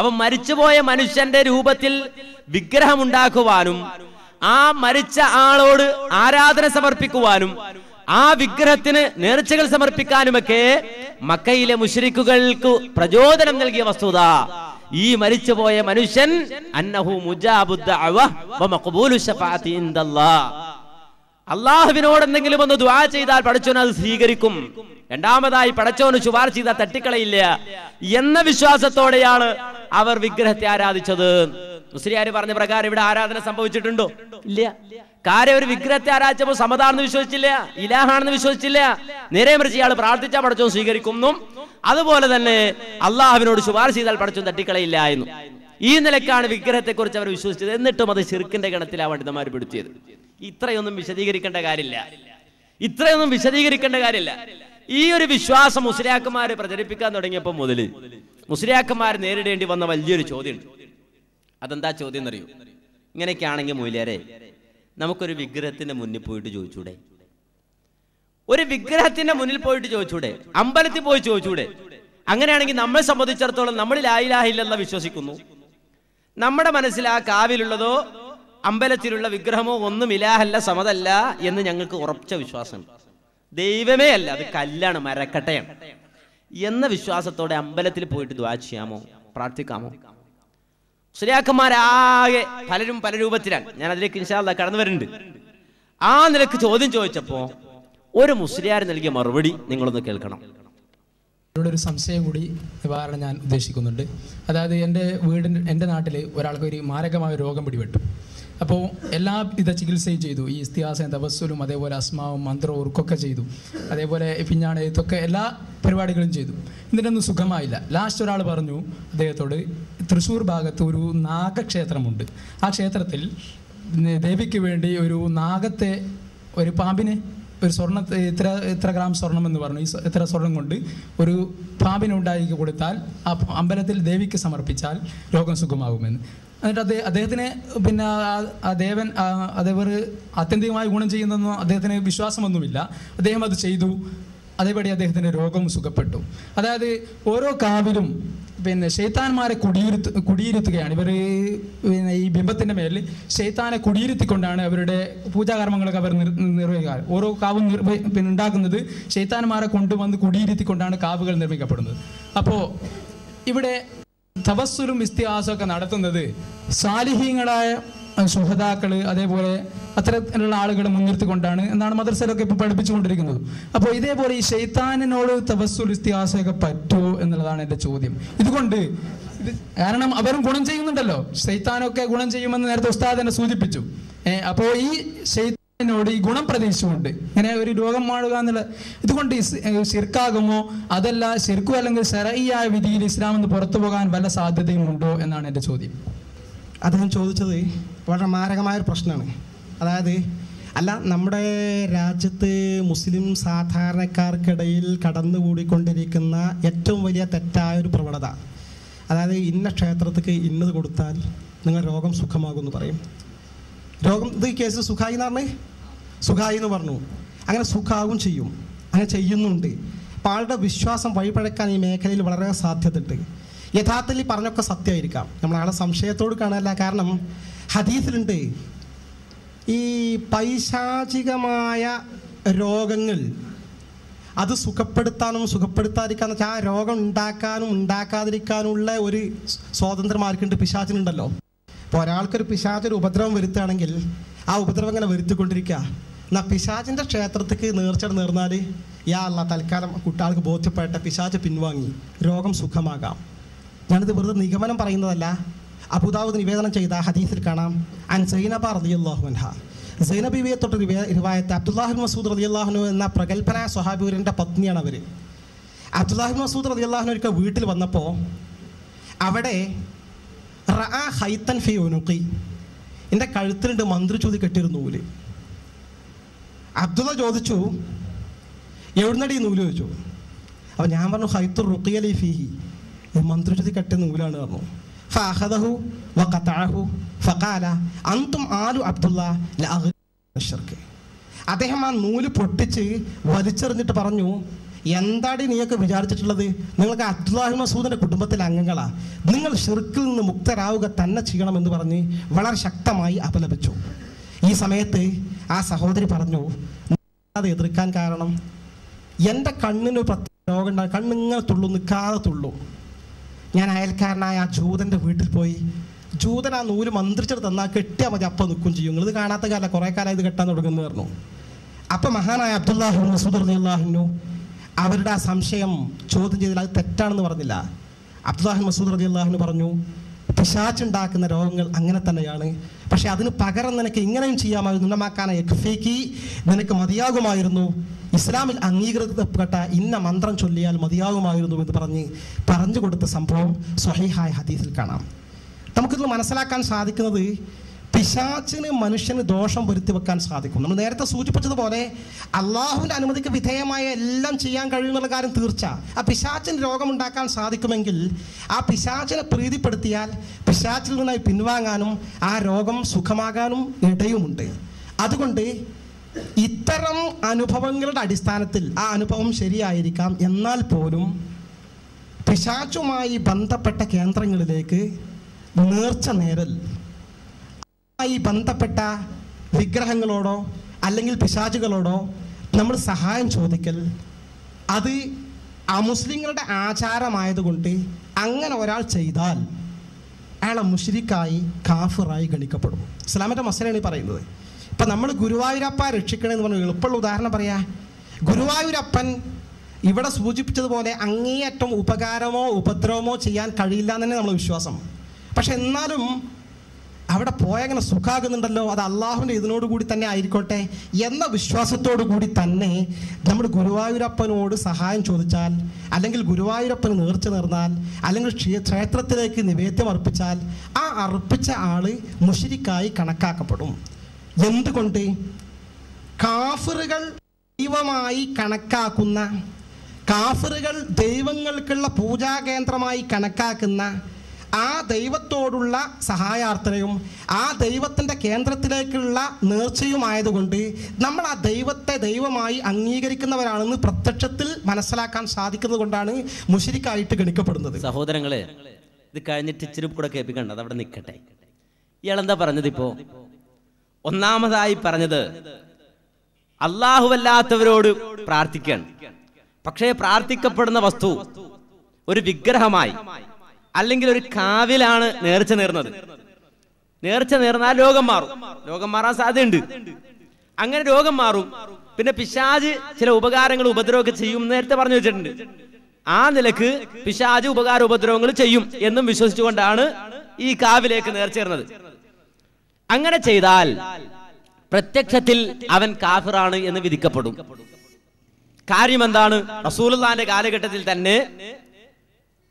അവ മരിച്ചുപോയ മനുഷ്യന്റെ രൂപത്തിൽ വിഗ്രഹമുണ്ടാക്കുവാനും ആ മരിച്ച ആളോട് ആരാധന സമർപ്പിക്കുവാനും ആ വിഗ്രഹത്തിന് നേർച്ചകൾ സമർപ്പിക്കാനുമൊക്കെ മക്കയിലെ മുഷരിക്കുകൾക്ക് പ്രചോദനം നൽകിയ വസ്തുത ഈ മരിച്ചുപോയ മനുഷ്യൻ അന്നഹു അള്ളാഹുവിനോട് എന്തെങ്കിലും ഒന്ന് ദ്വാ ചെയ്താൽ പടച്ചോൻ അത് സ്വീകരിക്കും രണ്ടാമതായി പടച്ചോന് ശുപാർശ ചെയ്താൽ തട്ടിക്കളയില്ല എന്ന വിശ്വാസത്തോടെയാണ് അവർ വിഗ്രഹത്തെ ആരാധിച്ചത് മുസ്ലിയാർ പറഞ്ഞ പ്രകാരം ഇവിടെ ആരാധന സംഭവിച്ചിട്ടുണ്ടോ ഇല്ല കാര്യം ഒരു വിഗ്രഹത്തെ ആരാച്ചപ്പോ സമതാണെന്ന് വിശ്വസിച്ചില്ല ഇലാഹാണെന്ന് വിശ്വസിച്ചില്ല നേരെ മറിച്ച് ഇയാൾ പ്രാർത്ഥിച്ചാൽ പടച്ചോ സ്വീകരിക്കുന്നു അതുപോലെ തന്നെ അള്ളാഹുവിനോട് ശുപാർശ ചെയ്താൽ പടച്ചോ തട്ടിക്കളയില്ല എന്ന് ഈ നിലക്കാണ് വിഗ്രഹത്തെക്കുറിച്ച് അവർ വിശ്വസിച്ചത് എന്നിട്ടും അത് ചെറുക്കിന്റെ ഗണത്തിലാണ് പണ്ഡിതന്മാർ പിടിച്ചത് ഇത്രയൊന്നും വിശദീകരിക്കേണ്ട കാര്യമില്ല ഇത്രയൊന്നും വിശദീകരിക്കേണ്ട കാര്യമില്ല ഈ ഒരു വിശ്വാസം മുസ്ലിയാക്കന്മാര് പ്രചരിപ്പിക്കാൻ തുടങ്ങിയപ്പോൾ മുതൽ മുസ്ലിയാക്കന്മാർ നേരിടേണ്ടി വന്ന വലിയൊരു ചോദ്യം അതെന്താ ചോദ്യം എന്നറിയൂ ഇങ്ങനെയൊക്കെയാണെങ്കിൽ മൂല്യരെ നമുക്കൊരു വിഗ്രഹത്തിൻ്റെ മുന്നിൽ പോയിട്ട് ചോദിച്ചൂടെ ഒരു വിഗ്രഹത്തിന്റെ മുന്നിൽ പോയിട്ട് ചോദിച്ചൂടെ അമ്പലത്തിൽ പോയി ചോദിച്ചൂടെ അങ്ങനെയാണെങ്കിൽ നമ്മളെ സംബന്ധിച്ചിടത്തോളം നമ്മൾ ലായിലാഹില്ലെന്ന വിശ്വസിക്കുന്നു നമ്മുടെ മനസ്സിൽ ആ കാവിലുള്ളതോ അമ്പലത്തിലുള്ള വിഗ്രഹമോ ഒന്നും ഇലാഹല്ല സമതല്ല എന്ന് ഞങ്ങൾക്ക് ഉറച്ച വിശ്വാസം ദൈവമേ അല്ല അത് കല്ലാണ് മരക്കട്ടയാണ് എന്ന വിശ്വാസത്തോടെ അമ്പലത്തിൽ പോയിട്ട് ദ്വാ ചെയ്യാമോ പ്രാർത്ഥിക്കാമോ സുലിയാക്കന്മാരാകെ പലരും പല രൂപത്തിലാണ് ഞാൻ അതിലേക്ക് ഇൻഷാല്ല കടന്നു വരുന്നുണ്ട് ആ നിലക്ക് ചോദ്യം ചോദിച്ചപ്പോൾ ഒരു മുസ്ലിയാർ നൽകിയ മറുപടി നിങ്ങളൊന്ന് കേൾക്കണം ഒരു സംശയം കൂടി നിവാരണം ഞാൻ ഉദ്ദേശിക്കുന്നുണ്ട് അതായത് എൻ്റെ വീടിൻ്റെ എൻ്റെ നാട്ടിൽ ഒരാൾക്ക് ഒരു മാരകമായ രോഗം പിടിപെട്ടു അപ്പോൾ എല്ലാ വിധ ചികിത്സയും ചെയ്തു ഈ ഇസ്തിഹാസം തപസ്സലും അതേപോലെ അസ്മാവും മന്ത്രവും ഉറുക്കൊക്കെ ചെയ്തു അതേപോലെ പിഞ്ഞാണ് എഴുത്തൊക്കെ എല്ലാ പരിപാടികളും ചെയ്തു എന്നിട്ടൊന്നും സുഖമായില്ല ലാസ്റ്റ് ഒരാൾ പറഞ്ഞു അദ്ദേഹത്തോട് തൃശ്ശൂർ ഭാഗത്ത് ഒരു നാഗക്ഷേത്രമുണ്ട് ആ ക്ഷേത്രത്തിൽ ദേവിക്ക് വേണ്ടി ഒരു നാഗത്തെ ഒരു പാമ്പിനെ ഒരു സ്വർണ്ണ ഇത്ര ഇത്ര ഗ്രാം സ്വർണം എന്ന് പറഞ്ഞു ഈ ഇത്ര സ്വർണം കൊണ്ട് ഒരു പാമ്പിനുണ്ടാക്കി കൊടുത്താൽ ആ അമ്പലത്തിൽ ദേവിക്ക് സമർപ്പിച്ചാൽ രോഗം സുഖമാകുമെന്ന് എന്നിട്ട് അദ്ദേഹം അദ്ദേഹത്തിന് പിന്നെ ആ ദേവൻ അതേപോലെ ആത്യന്തികമായ ഗുണം ചെയ്യുന്നതെന്നോ അദ്ദേഹത്തിന് വിശ്വാസമൊന്നുമില്ല അദ്ദേഹം അത് ചെയ്തു അതേപടി അദ്ദേഹത്തിൻ്റെ രോഗം സുഖപ്പെട്ടു അതായത് ഓരോ കാവിലും പിന്നെ ശൈത്താന്മാരെ കുടിയിരുത്ത് കുടിയിരുത്തുകയാണ് ഇവർ പിന്നെ ഈ ബിംബത്തിൻ്റെ മേലിൽ ശൈത്താനെ കുടിയിരുത്തിക്കൊണ്ടാണ് അവരുടെ പൂജാകർമ്മങ്ങളൊക്കെ അവർ നിർവഹിക്കുക ഓരോ കാവും പിന്നെ ഉണ്ടാക്കുന്നത് ശൈത്താന്മാരെ കൊണ്ടുവന്ന് കുടിയിരുത്തിക്കൊണ്ടാണ് കാവുകൾ നിർമ്മിക്കപ്പെടുന്നത് അപ്പോൾ ഇവിടെ തപസ്സുലും ഇസ്തിഹാസമൊക്കെ നടത്തുന്നത് സാലിഹീങ്ങളായ സുഹതാക്കൾ അതേപോലെ അത്തരത്തിലുള്ള ആളുകളെ മുൻനിർത്തിക്കൊണ്ടാണ് എന്നാണ് മദ്രസയിലൊക്കെ ഇപ്പോൾ പഠിപ്പിച്ചുകൊണ്ടിരിക്കുന്നത് അപ്പോൾ ഇതേപോലെ ഈ ഷെയ്ത്താനിനോട് തപസ്സുൽ ഇസ്തിഹാസമൊക്കെ പറ്റുമോ എന്നുള്ളതാണ് എൻ്റെ ചോദ്യം ഇതുകൊണ്ട് ഇത് കാരണം അവരും ഗുണം ചെയ്യുന്നുണ്ടല്ലോ ഷെയ്ത്താനൊക്കെ ഗുണം ചെയ്യുമെന്ന് നേരത്തെ ഉസ്താദ് തന്നെ സൂചിപ്പിച്ചു അപ്പോൾ ഈ ശൈ എന്നോട് ഈ ഗുണം പ്രതീക്ഷമുണ്ട് ഇങ്ങനെ ഒരു രോഗം മാറുക എന്നുള്ള ഇതുകൊണ്ട് ശിർക്കാകുമോ അതല്ല ശിർക്കു അല്ലെങ്കിൽ സെറയിയായ വിധിയിൽ ഇസ്ലാം എന്ന് പുറത്തു പോകാൻ വല്ല സാധ്യതയും ഉണ്ടോ എന്നാണ് എൻ്റെ ചോദ്യം അദ്ദേഹം ചോദിച്ചത് വളരെ മാരകമായ ഒരു പ്രശ്നമാണ് അതായത് അല്ല നമ്മുടെ രാജ്യത്ത് മുസ്ലിം സാധാരണക്കാർക്കിടയിൽ കടന്നുകൂടിക്കൊണ്ടിരിക്കുന്ന ഏറ്റവും വലിയ തെറ്റായ ഒരു പ്രവണത അതായത് ഇന്ന ക്ഷേത്രത്തിക്ക് ഇന്നത് കൊടുത്താൽ നിങ്ങൾ രോഗം സുഖമാകുമെന്ന് പറയും രോഗം ഇത് കേസ് സുഖമായി എന്നാണ് സുഖായി എന്ന് പറഞ്ഞു അങ്ങനെ സുഖാവും ചെയ്യും അങ്ങനെ ചെയ്യുന്നുണ്ട് അപ്പോൾ ആളുടെ വിശ്വാസം വഴിപഴക്കാൻ ഈ മേഖലയിൽ വളരെ സാധ്യതയുണ്ട് യഥാർത്ഥത്തിൽ ഈ പറഞ്ഞൊക്കെ സത്യമായിരിക്കാം നമ്മളാളെ സംശയത്തോട് കാണാനല്ല കാരണം ഹദീസിലുണ്ട് ഈ പൈശാചികമായ രോഗങ്ങൾ അത് സുഖപ്പെടുത്താനും സുഖപ്പെടുത്താതിരിക്കാന്ന് വെച്ചാൽ ആ രോഗം ഉണ്ടാക്കാനും ഉണ്ടാക്കാതിരിക്കാനുള്ള ഒരു സ്വാതന്ത്ര്യം ആർക്കുണ്ട് പിശാചിനുണ്ടല്ലോ ഇപ്പോൾ ഒരാൾക്കൊരു പിശാചൊരു ഉപദ്രവം വരുത്തുകയാണെങ്കിൽ ആ ഉപദ്രവം ഇങ്ങനെ വരുത്തിക്കൊണ്ടിരിക്കുക എന്നാൽ പിശാചിൻ്റെ ക്ഷേത്രത്തിക്ക് നേർച്ചട നേർന്നാൽ യാ അല്ല തൽക്കാലം കുട്ടികൾക്ക് ബോധ്യപ്പെട്ട പിശാച് പിൻവാങ്ങി രോഗം സുഖമാകാം ഞാനിത് വെറുതെ നിഗമനം പറയുന്നതല്ല അബുദാവ് നിവേദനം ചെയ്ത ഹദീസിൽ കാണാം അൻ സൈനബ റലിയല്ലാഹു അൻഹ സൈനബിബിയെ തൊട്ട് റിവായത്ത് അബ്ദുല്ലാഹിബ് മസൂദ് റലിയല്ലാഹുനു എന്ന പ്രഗത്ഭനായ സ്വഹാബിയൂരിൻ്റെ പത്നിയാണ് അവർ അബ്ദുല്ലാഹിബ് മസൂദ് റലിയല്ലാഹുനു ഒരിക്കൽ വീട്ടിൽ വന്നപ്പോൾ അവിടെ റഅ ഫി ഉനുക്കി എൻ്റെ കഴുത്തിലുണ്ട് മന്ത്രിച്ചൂതി കെട്ടിയിരുന്ന നൂല് അബ്ദുള്ള ചോദിച്ചു എവിടുന്നടി നൂല് ചോദിച്ചു അപ്പോൾ ഞാൻ പറഞ്ഞു ഹൈത്തു റുക്കിയലി ഫിഹി മന്ത്രിച്ചതി കെട്ടിയ നൂലാണ് പറഞ്ഞു ഫഹദഹു വഖതഅഹു ഫഖാല അന്തും ആലു അബ്ദുല്ലാഹ് അദ്ദേഹം ആ നൂല് പൊട്ടിച്ച് വലിച്ചെറിഞ്ഞിട്ട് പറഞ്ഞു എന്താടി നീയൊക്കെ വിചാരിച്ചിട്ടുള്ളത് നിങ്ങൾക്ക് അബ്ദുല്ലാഹി മസൂദിന്റെ കുടുംബത്തിലെ അംഗങ്ങളാ നിങ്ങൾ ഷിർക്കിൽ നിന്ന് മുക്തരാവുക തന്നെ ചെയ്യണമെന്ന് പറഞ്ഞ് വളരെ ശക്തമായി അപലപിച്ചു ഈ സമയത്ത് ആ സഹോദരി പറഞ്ഞു അത് എതിർക്കാൻ കാരണം എൻ്റെ കണ്ണിന് പ്രത്യേക രോഗമുണ്ടാകും കണ്ണിങ്ങനെ തുള്ളു നിൽക്കാതെ തുള്ളു ഞാൻ അയൽക്കാരനായ ആ ജൂതൻ്റെ വീട്ടിൽ പോയി ജൂതൻ ആ നൂല് മന്ത്രിച്ചിട്ട് തന്നാൽ കെട്ടിയാൽ മതി അപ്പം നിൽക്കും ചെയ്യും ഇത് കാണാത്ത കാലം കുറേ കാലം ഇത് കെട്ടാൻ തുടങ്ങുന്നു പറഞ്ഞു അപ്പം മഹാനായ അബ്ദുല്ലാഹു മസൂദ് അള്ളാഹുനു അവരുടെ ആ സംശയം ചോദ്യം ചെയ്തില്ല അത് തെറ്റാണെന്ന് പറഞ്ഞില്ല അബ്ദുല്ലാഹു മസൂദ് അള്ളാഹുനു പറഞ്ഞു പിശാച്ചുണ്ടാക്കുന്ന രോഗങ്ങൾ അങ്ങനെ തന്നെയാണ് പക്ഷെ അതിന് പകരം നിനക്ക് ഇങ്ങനെയും ചെയ്യാമായിരുന്നു ഉണ്ണമാക്കാന യക്ഫേക്ക് നിനക്ക് മതിയാകുമായിരുന്നു ഇസ്ലാമിൽ അംഗീകൃതപ്പെട്ട ഇന്ന മന്ത്രം ചൊല്ലിയാൽ മതിയാകുമായിരുന്നു എന്ന് പറഞ്ഞ് പറഞ്ഞു കൊടുത്ത സംഭവം സ്വഹീഹായ ഹദീസിൽ കാണാം നമുക്കിത് മനസ്സിലാക്കാൻ സാധിക്കുന്നത് പിശാച്ചിന് മനുഷ്യന് ദോഷം വരുത്തി വെക്കാൻ സാധിക്കും നമ്മൾ നേരത്തെ സൂചിപ്പിച്ചതുപോലെ അള്ളാഹുവിൻ്റെ അനുമതിക്ക് വിധേയമായ എല്ലാം ചെയ്യാൻ കഴിയുമെന്നുള്ള കാര്യം തീർച്ച ആ പിശാച്ചിന് രോഗമുണ്ടാക്കാൻ സാധിക്കുമെങ്കിൽ ആ പിശാച്ചിനെ പ്രീതിപ്പെടുത്തിയാൽ പിശാച്ചിൽ നിന്നായി പിൻവാങ്ങാനും ആ രോഗം സുഖമാകാനും ഇടയുമുണ്ട് അതുകൊണ്ട് ഇത്തരം അനുഭവങ്ങളുടെ അടിസ്ഥാനത്തിൽ ആ അനുഭവം ശരിയായിരിക്കാം എന്നാൽ പോലും പിശാച്ചുമായി ബന്ധപ്പെട്ട കേന്ദ്രങ്ങളിലേക്ക് നേർച്ച നേരൽ ഈ ബന്ധപ്പെട്ട വിഗ്രഹങ്ങളോടോ അല്ലെങ്കിൽ പിശാചുകളോടോ നമ്മൾ സഹായം ചോദിക്കൽ അത് അമുസ്ലിങ്ങളുടെ ആചാരമായതുകൊണ്ട് അങ്ങനെ ഒരാൾ ചെയ്താൽ അയാളെ മുഷിരിക്കായി കാഫിറായി ഗണിക്കപ്പെടും ഇസ്ലാമിൻ്റെ മസലാണ് ഈ പറയുന്നത് ഇപ്പം നമ്മൾ ഗുരുവായൂരപ്പ രക്ഷിക്കണമെന്ന് പറഞ്ഞ എളുപ്പമുള്ള ഉദാഹരണം പറയാ ഗുരുവായൂരപ്പൻ ഇവിടെ സൂചിപ്പിച്ചതുപോലെ അങ്ങേയറ്റം ഉപകാരമോ ഉപദ്രവമോ ചെയ്യാൻ കഴിയില്ല എന്ന് തന്നെ നമ്മൾ വിശ്വാസം പക്ഷെ എന്നാലും അവിടെ പോയങ്ങനെ സുഖാകുന്നുണ്ടല്ലോ അത് അള്ളാഹുവിൻ്റെ ഇതിനോടുകൂടി തന്നെ ആയിക്കോട്ടെ എന്ന വിശ്വാസത്തോടു കൂടി തന്നെ നമ്മൾ ഗുരുവായൂരപ്പനോട് സഹായം ചോദിച്ചാൽ അല്ലെങ്കിൽ ഗുരുവായൂരപ്പന് നേർച്ച നേർന്നാൽ അല്ലെങ്കിൽ ക്ഷേത്രത്തിലേക്ക് നിവേദ്യം അർപ്പിച്ചാൽ ആ അർപ്പിച്ച ആൾ മുഷിരിക്കായി കണക്കാക്കപ്പെടും എന്തുകൊണ്ട് കാഫറുകൾ ദൈവമായി കണക്കാക്കുന്ന കാഫറുകൾ ദൈവങ്ങൾക്കുള്ള പൂജാകേന്ദ്രമായി കണക്കാക്കുന്ന ആ ദൈവത്തോടുള്ള സഹായാർത്ഥനയും ആ ദൈവത്തിൻ്റെ കേന്ദ്രത്തിലേക്കുള്ള നേർച്ചയുമായതുകൊണ്ട് നമ്മൾ ആ ദൈവത്തെ ദൈവമായി അംഗീകരിക്കുന്നവരാണെന്ന് പ്രത്യക്ഷത്തിൽ മനസ്സിലാക്കാൻ സാധിക്കുന്നത് കൊണ്ടാണ് മുഷിരിക്കായിട്ട് ഗണിക്കപ്പെടുന്നത് സഹോദരങ്ങളെ ഇത് കഴിഞ്ഞിട്ട് ഇച്ചിരി കൂടെ കേൾപ്പിക്കേണ്ടത് അവിടെ നിൽക്കട്ടെ ഇയാളെന്താ പറഞ്ഞത് ഇപ്പോ ഒന്നാമതായി പറഞ്ഞത് അള്ളാഹുവല്ലാത്തവരോട് പ്രാർത്ഥിക്കാൻ പക്ഷേ പ്രാർത്ഥിക്കപ്പെടുന്ന വസ്തു ഒരു വിഗ്രഹമായി അല്ലെങ്കിൽ ഒരു കാവിലാണ് നേർച്ച നേർന്നത് നേർച്ച നേർന്നാൽ രോഗം മാറും രോഗം മാറാൻ സാധ്യതയുണ്ട് അങ്ങനെ രോഗം മാറും പിന്നെ പിശാജ് ചില ഉപകാരങ്ങൾ ഉപദ്രവമൊക്കെ ചെയ്യും നേരത്തെ പറഞ്ഞു വെച്ചിട്ടുണ്ട് ആ നിലക്ക് പിശാജ് ഉപകാര ഉപദ്രവങ്ങൾ ചെയ്യും എന്നും വിശ്വസിച്ചുകൊണ്ടാണ് ഈ കാവിലേക്ക് നേർച്ചേർന്നത് അങ്ങനെ ചെയ്താൽ പ്രത്യക്ഷത്തിൽ അവൻ കാഫിറാണ് എന്ന് വിധിക്കപ്പെടും കാര്യം എന്താണ് റസൂലുള്ളാന്റെ കാലഘട്ടത്തിൽ തന്നെ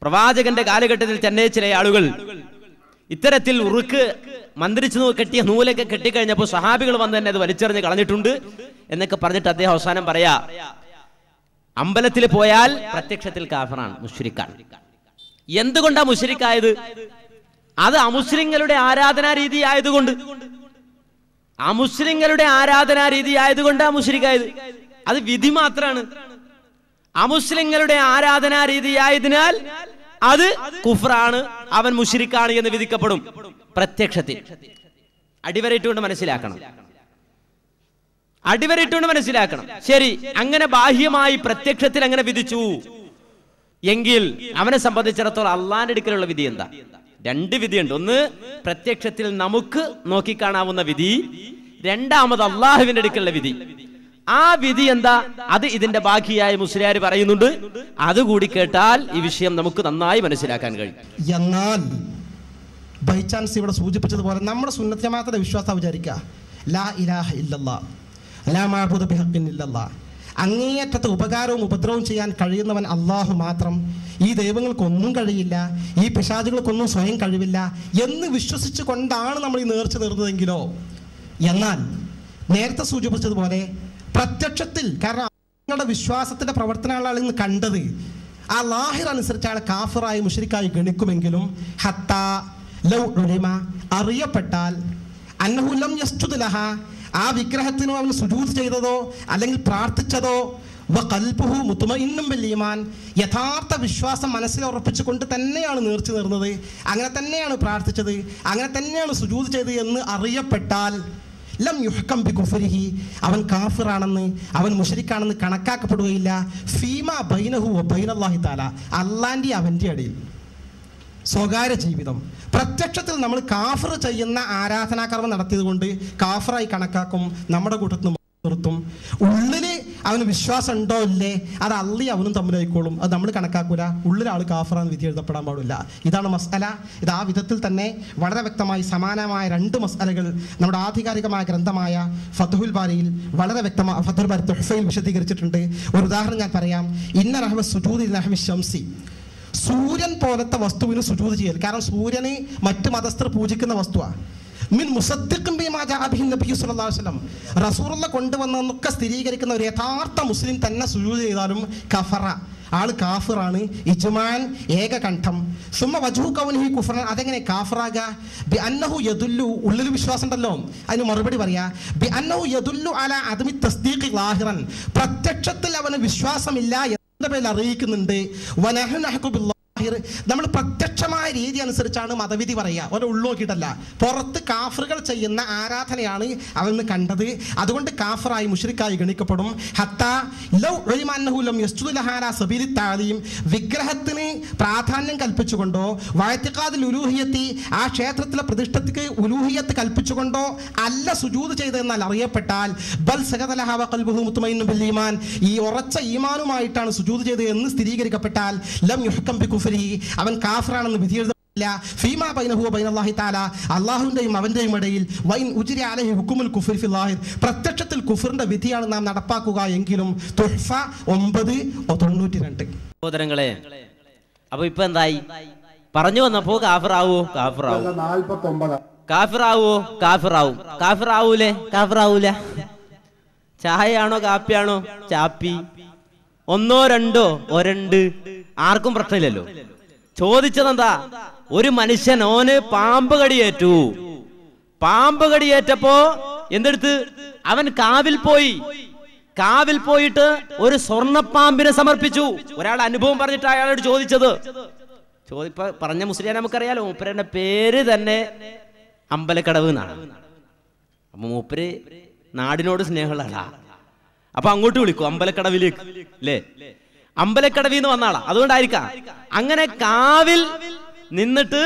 പ്രവാചകന്റെ കാലഘട്ടത്തിൽ തന്നെ ചില ആളുകൾ ഇത്തരത്തിൽ ഉറുക്ക് മന്ത്രിച്ചു കെട്ടിയ നൂലൊക്കെ കെട്ടിക്കഴിഞ്ഞപ്പോൾ സഹാബികൾ വന്ന് തന്നെ അത് വലിച്ചെറിഞ്ഞ് കളഞ്ഞിട്ടുണ്ട് എന്നൊക്കെ പറഞ്ഞിട്ട് അദ്ദേഹം അവസാനം പറയാ അമ്പലത്തിൽ പോയാൽ പ്രത്യക്ഷത്തിൽ കാഫറാണ് മുഷരിക്കാണ് എന്തുകൊണ്ടാ മുഷരിക്കായത് അത് അമുസ്ലിങ്ങളുടെ ആരാധനാ രീതി ആയതുകൊണ്ട് അമുസ്ലിങ്ങളുടെ ആരാധനാ രീതി ആയതുകൊണ്ടാ ആ മുഷരിക്കായത് അത് വിധി മാത്രമാണ് അമുസ്ലിങ്ങളുടെ ആരാധനാ രീതിയായതിനാൽ അത് കുഫ്റാണ് അവൻ മുഷിരിക്കാണ് എന്ന് വിധിക്കപ്പെടും പ്രത്യക്ഷത്തിൽ അടിവരയിട്ടുകൊണ്ട് മനസ്സിലാക്കണം അടിവരയിട്ടുകൊണ്ട് മനസ്സിലാക്കണം ശരി അങ്ങനെ ബാഹ്യമായി പ്രത്യക്ഷത്തിൽ അങ്ങനെ വിധിച്ചു എങ്കിൽ അവനെ സംബന്ധിച്ചിടത്തോളം അള്ളാന്റെ അടുക്കലുള്ള വിധി എന്താ രണ്ട് വിധിയുണ്ട് ഒന്ന് പ്രത്യക്ഷത്തിൽ നമുക്ക് നോക്കിക്കാണാവുന്ന വിധി രണ്ടാമത് അള്ളാഹുവിന്റെ അടുക്കലുള്ള വിധി ആ വിധി എന്താ അത് ഇതിന്റെ ബാക്കിയായ മുസ്ലിയാർ പറയുന്നുണ്ട് അതുകൂടി കേട്ടാൽ ഈ വിഷയം നമുക്ക് നന്നായി മനസ്സിലാക്കാൻ കഴിയും എന്നാൽ ബൈ ചാൻസ് ഇവിടെ സൂചിപ്പിച്ചതുപോലെ നമ്മുടെ സുന്നത്തെ മാത്രം വിശ്വാസം വിചാരിക്കുക ലാ ഇലാഹ ഇല്ലല്ലാ ഇല്ലല്ലാ അങ്ങേയറ്റത്തെ ഉപകാരവും ഉപദ്രവവും ചെയ്യാൻ കഴിയുന്നവൻ അള്ളാഹു മാത്രം ഈ ദൈവങ്ങൾക്കൊന്നും കഴിയില്ല ഈ പിശാചുകൾക്കൊന്നും സ്വയം കഴിവില്ല എന്ന് വിശ്വസിച്ചു കൊണ്ടാണ് നമ്മൾ ഈ നേർച്ച തീർന്നതെങ്കിലോ എന്നാൽ നേരത്തെ സൂചിപ്പിച്ചതുപോലെ പ്രത്യക്ഷത്തിൽ കാരണം നിങ്ങളുടെ വിശ്വാസത്തിന്റെ പ്രവർത്തനങ്ങളാണ് ഇന്ന് കണ്ടത് ആ ലാഹിർ അനുസരിച്ച് അയാൾ കാഫിറായി മുഷരിക്കായി ഗണിക്കുമെങ്കിലും ഹത്ത ലൗ ഉലിമ അറിയപ്പെട്ടാൽ അന്നഹുലം യസ്തുലഹ ആ വിഗ്രഹത്തിനോ അവൻ സുജൂത് ചെയ്തതോ അല്ലെങ്കിൽ പ്രാർത്ഥിച്ചതോ കൽപ്പുഹു മുത്തുമ ഇന്നും വല്യമാൻ യഥാർത്ഥ വിശ്വാസം മനസ്സിൽ ഉറപ്പിച്ചുകൊണ്ട് തന്നെയാണ് നേർച്ചു നേർന്നത് അങ്ങനെ തന്നെയാണ് പ്രാർത്ഥിച്ചത് അങ്ങനെ തന്നെയാണ് സുജൂത് ചെയ്തത് എന്ന് അറിയപ്പെട്ടാൽ ലം യുഹക്കം ബി കുഫരിഹി അവൻ കാഫിറാണെന്ന് അവൻ മുഷരിക്കാണെന്ന് കണക്കാക്കപ്പെടുകയില്ല ഫീമ ബൈനഹു ബൈനല്ലാഹി താല അള്ളാൻ്റെ അവൻ്റെ ഇടയിൽ സ്വകാര്യ ജീവിതം പ്രത്യക്ഷത്തിൽ നമ്മൾ കാഫർ ചെയ്യുന്ന ആരാധനാകർമ്മം നടത്തിയത് കൊണ്ട് കാഫറായി കണക്കാക്കും നമ്മുടെ കൂട്ടത്തിൽ നിർത്തും ഉള്ളിൽ അവന് വിശ്വാസം ഉണ്ടോ ഇല്ലേ അത് അള്ളി അവനും തമ്മിലായിക്കോളും അത് നമ്മൾ കണക്കാക്കൂല ഉള്ളിലാൾ കാഫറാന്ന് വിധി എഴുതപ്പെടാൻ പാടില്ല ഇതാണ് മസ്അല ഇത് ആ വിധത്തിൽ തന്നെ വളരെ വ്യക്തമായി സമാനമായ രണ്ട് മസ്അലകൾ നമ്മുടെ ആധികാരികമായ ഗ്രന്ഥമായ ഫതുഹുൽ ബാരിയിൽ വളരെ വ്യക്തമായ ഫതുൽ ബാരി തുഹസയിൽ വിശദീകരിച്ചിട്ടുണ്ട് ഒരു ഉദാഹരണം ഞാൻ പറയാം ഇന്ന റഹ്മ റഹ്മി ഷംസി സൂര്യൻ പോലത്തെ വസ്തുവിന് സുജൂത് ചെയ്യൽ കാരണം സൂര്യന് മറ്റ് മതസ്ഥർ പൂജിക്കുന്ന വസ്തുവാണ് മിൻ സല്ലല്ലാഹു അലൈഹി വസല്ലം റസൂലുള്ള കൊണ്ടുവന്നതൊക്കെ സ്ഥിരീകരിക്കുന്ന ഒരു യഥാർത്ഥ മുസ്ലിം തന്നെ സുജൂദ് ചെയ്താലും കഫറ ആള് കാഫിറാണ് ഇജ്മാൻ ഏകകണ്ഠം സുമ വജുഹു കൗനിഹി കുഫറ അതെങ്ങനെ കാഫറാക ബി അന്നഹു യദുല്ലു ഉള്ളിൽ വിശ്വാസം ഉണ്ടല്ലോ അതിന് മറുപടി പറയാ ബി അന്നഹു യദുല്ലു അല അദമി തസ്ദീഖി ലാഹിറൻ പ്രത്യക്ഷത്തിൽ അവന് വിശ്വാസമില്ല എന്ന പേരിൽ അറിയിക്കുന്നുണ്ട് വനഹു നഹ്കുബില്ല കാഫിർ നമ്മൾ പ്രത്യക്ഷമായ രീതി അനുസരിച്ചാണ് മതവിധി പറയുക ഓരോ ഉള്ളോക്കിട്ടല്ല പുറത്ത് കാഫറുകൾ ചെയ്യുന്ന ആരാധനയാണ് അവൻ കണ്ടത് അതുകൊണ്ട് കാഫറായി മുഷ്രിക്കായി ഗണിക്കപ്പെടും ഹത്ത ലൗ ഒഴിമാനഹുലം യസ്തുലഹാന സബീലി താഴെയും വിഗ്രഹത്തിന് പ്രാധാന്യം കൽപ്പിച്ചുകൊണ്ടോ വയത്തിക്കാതിൽ ഉലൂഹിയത്തി ആ ക്ഷേത്രത്തിലെ പ്രതിഷ്ഠത്തിക്ക് ഉലൂഹിയത്ത് കൽപ്പിച്ചുകൊണ്ടോ അല്ല സുജൂത് ചെയ്തെന്നാൽ അറിയപ്പെട്ടാൽ ബൽ സഹതലഹാവ കൽബുഹു മുത്തുമൈനും ഈ ഉറച്ച ഈമാനുമായിട്ടാണ് സുജൂത് ചെയ്തത് എന്ന് സ്ഥിരീകരിക്കപ്പെട്ടാൽ ലം യുഹക്കം ബി കുഫിൽ അവൻ കാഫറാണെന്ന് വിധി എഴുതപ്പെടില്ല ഫീമാ ബൈനഹു ബൈനല്ലാഹി താല അള്ളാഹുവിൻ്റെയും അവൻ്റെയും ഇടയിൽ വൈൻ ഉജിരി അലഹി ഹുക്കുമുൽ കുഫിർ ഫില്ലാഹിർ പ്രത്യക്ഷത്തിൽ കുഫറിന്റെ വിധിയാണ് നാം നടപ്പാക്കുക എങ്കിലും തുഹഫ ഒമ്പത് തൊണ്ണൂറ്റി രണ്ട് സഹോദരങ്ങളെ അപ്പൊ ഇപ്പൊ എന്തായി പറഞ്ഞു വന്നപ്പോ കാഫിറാവോ കാഫിറാവു കാഫിറാവോ കാഫിറാവും കാഫിറാവൂലേ കാഫിറാവൂല ചായയാണോ കാപ്പിയാണോ ചാപ്പി ഒന്നോ രണ്ടോ ഒരണ്ട് ആർക്കും പ്രശ്നമില്ലല്ലോ ചോദിച്ചതെന്താ ഒരു മനുഷ്യൻ ഓന് പാമ്പ് കടിയേറ്റു പാമ്പ് കടിയേറ്റപ്പോ എന്തെടുത്ത് അവൻ കാവിൽ പോയി കാവിൽ പോയിട്ട് ഒരു പാമ്പിനെ സമർപ്പിച്ചു ഒരാൾ അനുഭവം പറഞ്ഞിട്ട് അയാളോട് ചോദിച്ചത് ചോദിപ്പ പറഞ്ഞ മുസ്ലിം നമുക്കറിയാലോ മൂപ്പരയുടെ പേര് തന്നെ അമ്പലക്കടവ് എന്നാണ് അപ്പൊ മൂപ്പര് നാടിനോട് സ്നേഹമുള്ള ആളാ അപ്പൊ അങ്ങോട്ട് വിളിക്കും അമ്പലക്കടവിലേക്ക് അല്ലേ അമ്പലക്കടവിൽ നിന്ന് വന്ന ആളാ അതുകൊണ്ടായിരിക്കാം അങ്ങനെ കാവിൽ നിന്നിട്ട്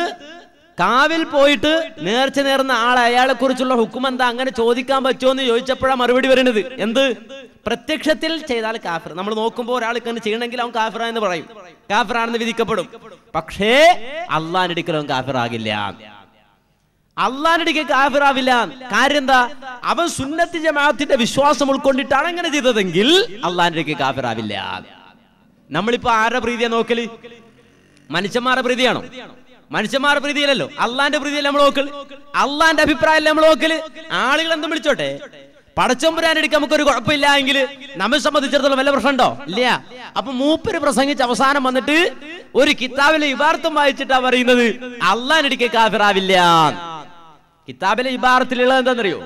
കാവിൽ പോയിട്ട് നേർച്ച നേർന്ന ആളെ അയാളെ കുറിച്ചുള്ള ഹുക്കും എന്താ അങ്ങനെ ചോദിക്കാൻ പറ്റുമോ എന്ന് ചോദിച്ചപ്പോഴാണ് മറുപടി വരുന്നത് എന്ത് പ്രത്യക്ഷത്തിൽ ചെയ്താൽ കാഫിർ നമ്മൾ നോക്കുമ്പോൾ ഒരാൾ ഇങ്ങനെ ചെയ്യണമെങ്കിൽ അവൻ കാഫിറ എന്ന് പറയും കാഫിറാണെന്ന് വിധിക്കപ്പെടും പക്ഷേ അള്ളാഹിനടിക്കലും അവൻ കാഫിറാകില്ല അള്ളാഹിനടിക്കൽ കാഫിറാവില്ല കാര്യം എന്താ അവൻ സുന്നത്തി ജമാഅത്തിന്റെ വിശ്വാസം ഉൾക്കൊണ്ടിട്ടാണ് അങ്ങനെ ചെയ്തതെങ്കിൽ അള്ളാഹിനടിക്കൽ കാഫിറാവില്ല നമ്മളിപ്പോ ആരുടെ പ്രീതിയാ നോക്കല് മനുഷ്യന്മാരുടെ പ്രീതിയാണോ മനുഷ്യന്മാരുടെ പ്രീതിയിലല്ലോ അള്ളാന്റെ പ്രീതിയല്ല നമ്മൾ നോക്കൽ അള്ളാന്റെ അഭിപ്രായം നമ്മൾ നോക്കല് ആളുകൾ എന്തും വിളിച്ചോട്ടെ പടച്ചോമ്പുരാൻ എടുക്കാൻ നമുക്കൊരു കുഴപ്പമില്ല എങ്കിൽ നമ്മെ സംബന്ധിച്ചിടത്തോളം വല്ല പ്രശ്നമുണ്ടോ ഇല്ല അപ്പൊ മൂപ്പര് പ്രസംഗിച്ച് അവസാനം വന്നിട്ട് ഒരു കിതാബിലെ ഇബാർത്തം വായിച്ചിട്ടാ പറയുന്നത് അള്ളാനടിക്ക് കാഫിറാവില്ല കിതാബിലെ ഇബാർത്തിലുള്ളത് എന്താണെന്നറിയോ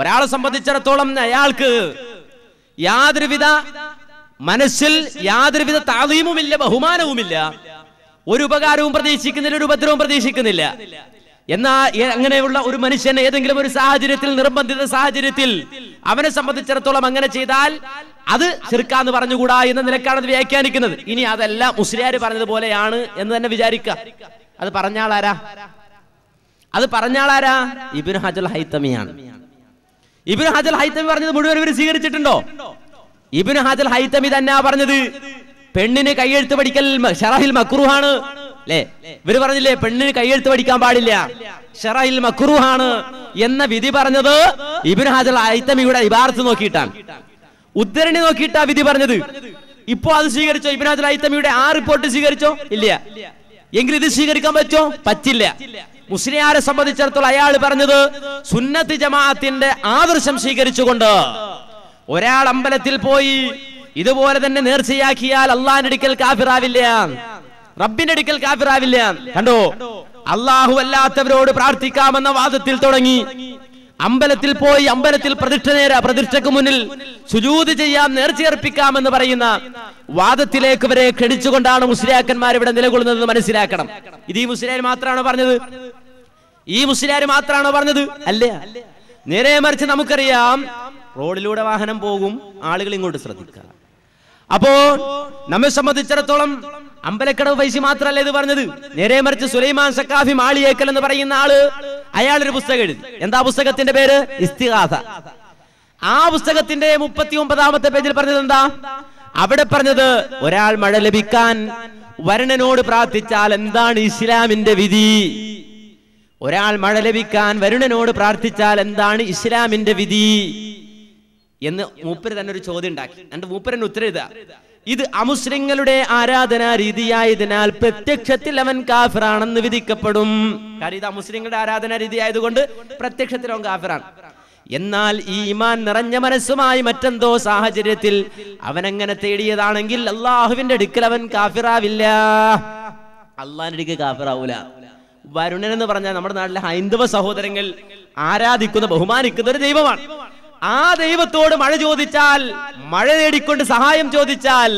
ഒരാളെ സംബന്ധിച്ചിടത്തോളം അയാൾക്ക് യാതൊരുവിധ മനസ്സിൽ യാതൊരുവിധ താതീയുമില്ല ബഹുമാനവുമില്ല ഒരു ഉപകാരവും പ്രതീക്ഷിക്കുന്നില്ല ഒരു ഉപദ്രവവും പ്രതീക്ഷിക്കുന്നില്ല എന്നാ അങ്ങനെയുള്ള ഒരു മനുഷ്യൻ ഏതെങ്കിലും ഒരു സാഹചര്യത്തിൽ നിർബന്ധിത സാഹചര്യത്തിൽ അവനെ സംബന്ധിച്ചിടത്തോളം അങ്ങനെ ചെയ്താൽ അത് ചെറുക്കാന്ന് പറഞ്ഞുകൂടാ എന്ന നിലക്കാണ് അത് വ്യാഖ്യാനിക്കുന്നത് ഇനി അതല്ല മുസ്ലിയാർ പറഞ്ഞതുപോലെയാണ് എന്ന് തന്നെ വിചാരിക്കുക അത് പറഞ്ഞാളാരാ അത് പറഞ്ഞാളാരാ ഇബിൻ ഹജൽ ഹൈത്തമിയാണ് ഇബിൻ ഹജൽ ഹൈത്തമി പറഞ്ഞത് മുഴുവൻ ഇവർ സ്വീകരിച്ചിട്ടുണ്ടോ ഇബിന് ഹാജൽ ഹൈത്തമി തന്നെ പറഞ്ഞത് പെണ്ണിന് കൈയെഴുത്ത് പഠിക്കൽ ഷറാഹിൽ മക്രൂഹാണ് അല്ലേ ഇവര് പറഞ്ഞില്ലേ പെണ്ണിന് കൈയെഴുത്ത് പഠിക്കാൻ പാടില്ല ഷറാഹിൽ മക്രൂഹാണ് എന്ന വിധി പറഞ്ഞത് ഇബിന് ഹാജൽ ഹൈത്തമിയുടെ ഇബാർത്ത് നോക്കിയിട്ടാണ് ഉദ്ധരണി നോക്കിയിട്ടാ വിധി പറഞ്ഞത് ഇപ്പോ അത് സ്വീകരിച്ചോ ഇബിൻ ഹാജൽ ഹൈത്തമിയുടെ ആ റിപ്പോർട്ട് സ്വീകരിച്ചോ ഇല്ല എങ്കിൽ ഇത് സ്വീകരിക്കാൻ പറ്റോ പറ്റില്ല മുസ്ലിയാരെ സംബന്ധിച്ചിടത്തോളം അയാൾ പറഞ്ഞത് സുന്നത്ത് ജമാഅത്തിന്റെ ആദർശം സ്വീകരിച്ചുകൊണ്ട് ഒരാൾ അമ്പലത്തിൽ പോയി ഇതുപോലെ തന്നെ നേർച്ചയാക്കിയാൽ അള്ളാഹിന്റെ അടുക്കൽ കാഫിറാവില്ല റബ്ബിന്റെ അടുക്കൽ കാഫിറാവില്ല കണ്ടോ അള്ളാഹു അല്ലാത്തവരോട് പ്രാർത്ഥിക്കാമെന്ന വാദത്തിൽ തുടങ്ങി അമ്പലത്തിൽ പോയി അമ്പലത്തിൽ പ്രതിഷ്ഠ നേര പ്രതിഷ്ഠക്ക് മുന്നിൽ സുജൂത് ചെയ്യാം നേർച്ചയർപ്പിക്കാമെന്ന് പറയുന്ന വാദത്തിലേക്ക് വരെ ക്ഷണിച്ചുകൊണ്ടാണ് മുസ്ലിയാക്കന്മാർ ഇവിടെ നിലകൊള്ളുന്നത് മനസ്സിലാക്കണം ഇത് ഈ മുസ്ലിയാർ മാത്രമാണോ പറഞ്ഞത് ഈ മുസ്ലിയാർ മാത്രമാണോ പറഞ്ഞത് അല്ലേ നേരെ മറിച്ച് നമുക്കറിയാം റോഡിലൂടെ വാഹനം പോകും ആളുകൾ ഇങ്ങോട്ട് ശ്രദ്ധിക്കുക അപ്പോ നമ്മെ സംബന്ധിച്ചിടത്തോളം അമ്പലക്കടവ് പൈസ മാത്രമല്ല ഇത് പറഞ്ഞത് നേരെ മറിച്ച് സുലൈമാൻ സക്കാഫി മാളിയേക്കൽ എന്ന് പറയുന്ന ആള് അയാളൊരു പുസ്തകം എഴുതി എന്താ പുസ്തകത്തിന്റെ പേര് ഇസ്തിഹാസ ആ പുസ്തകത്തിന്റെ മുപ്പത്തി ഒമ്പതാമത്തെ പേജിൽ പറഞ്ഞത് എന്താ അവിടെ പറഞ്ഞത് ഒരാൾ മഴ ലഭിക്കാൻ വരുണനോട് പ്രാർത്ഥിച്ചാൽ എന്താണ് ഇസ്ലാമിന്റെ വിധി ഒരാൾ മഴ ലഭിക്കാൻ വരുണനോട് പ്രാർത്ഥിച്ചാൽ എന്താണ് ഇസ്ലാമിന്റെ വിധി എന്ന് മൂപ്പര് തന്നെ ഒരു ചോദ്യം ഉണ്ടാക്കി എന്റെ മൂപ്പരൻ ഇതാ ഇത് അമുസ്ലിങ്ങളുടെ ആരാധനാ രീതിയായതിനാൽ പ്രത്യക്ഷത്തിൽ അവൻ കാഫിറാണെന്ന് വിധിക്കപ്പെടും കാര്യം ഇത് അമുസ്ലിങ്ങളുടെ ആരാധനാ രീതി ആയതുകൊണ്ട് പ്രത്യക്ഷത്തിൽ അവൻ കാഫിറാണ് എന്നാൽ ഈ ഇമാൻ നിറഞ്ഞ മനസ്സുമായി മറ്റെന്തോ സാഹചര്യത്തിൽ അവനങ്ങനെ തേടിയതാണെങ്കിൽ അള്ളാഹുവിന്റെ അടുക്കൽ അവൻ കാഫിറാവില്ല അള്ളാഹിന്റെ അടുക്കൽ കാഫിറാവൂല വരുണൻ എന്ന് പറഞ്ഞാൽ നമ്മുടെ നാട്ടിലെ ഹൈന്ദവ സഹോദരങ്ങൾ ആരാധിക്കുന്ന ബഹുമാനിക്കുന്ന ഒരു ദൈവമാണ് ആ ദൈവത്തോട് മഴ ചോദിച്ചാൽ മഴ നേടിക്കൊണ്ട് സഹായം ചോദിച്ചാൽ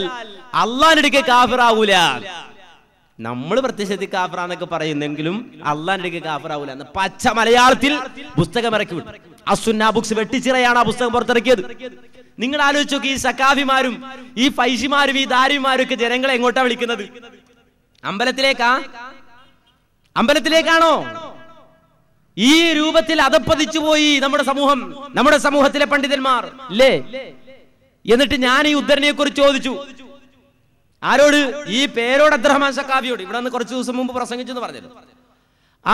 അള്ളാഹിനടുക്കെ കാഫിറാവൂല നമ്മൾ പ്രത്യക്ഷത്തിൽ കാഫറാന്നൊക്കെ പറയുന്നെങ്കിലും അള്ളാഹിനടുക്കെ കാഫറാവൂല എന്ന് പച്ച മലയാളത്തിൽ പുസ്തകം ഇറക്കി വിട്ടു അസുന്ന ബുക്സ് വെട്ടിച്ചിറയാണ് ആ പുസ്തകം പുറത്തിറക്കിയത് നിങ്ങൾ ആലോചിച്ചു നോക്കി ഈ സക്കാഫിമാരും ഈ ഫൈസിമാരും ഈ ദാരിമാരും ഒക്കെ ജനങ്ങളെ എങ്ങോട്ടാ വിളിക്കുന്നത് അമ്പലത്തിലേക്കാ അമ്പലത്തിലേക്കാണോ ഈ രൂപത്തിൽ അതപ്പതിച്ചു പോയി നമ്മുടെ സമൂഹം നമ്മുടെ സമൂഹത്തിലെ പണ്ഡിതന്മാർ ഇല്ലേ എന്നിട്ട് ഞാൻ ഈ ഉദ്ധരണിയെ കുറിച്ച് ചോദിച്ചു ആരോട് ഈ പേരോട് അബ്ദുറഹ്മാൻ സക്കാവിയോട് ഇവിടെ നിന്ന് കുറച്ചു ദിവസം മുമ്പ് പ്രസംഗിച്ചു എന്ന് പറഞ്ഞു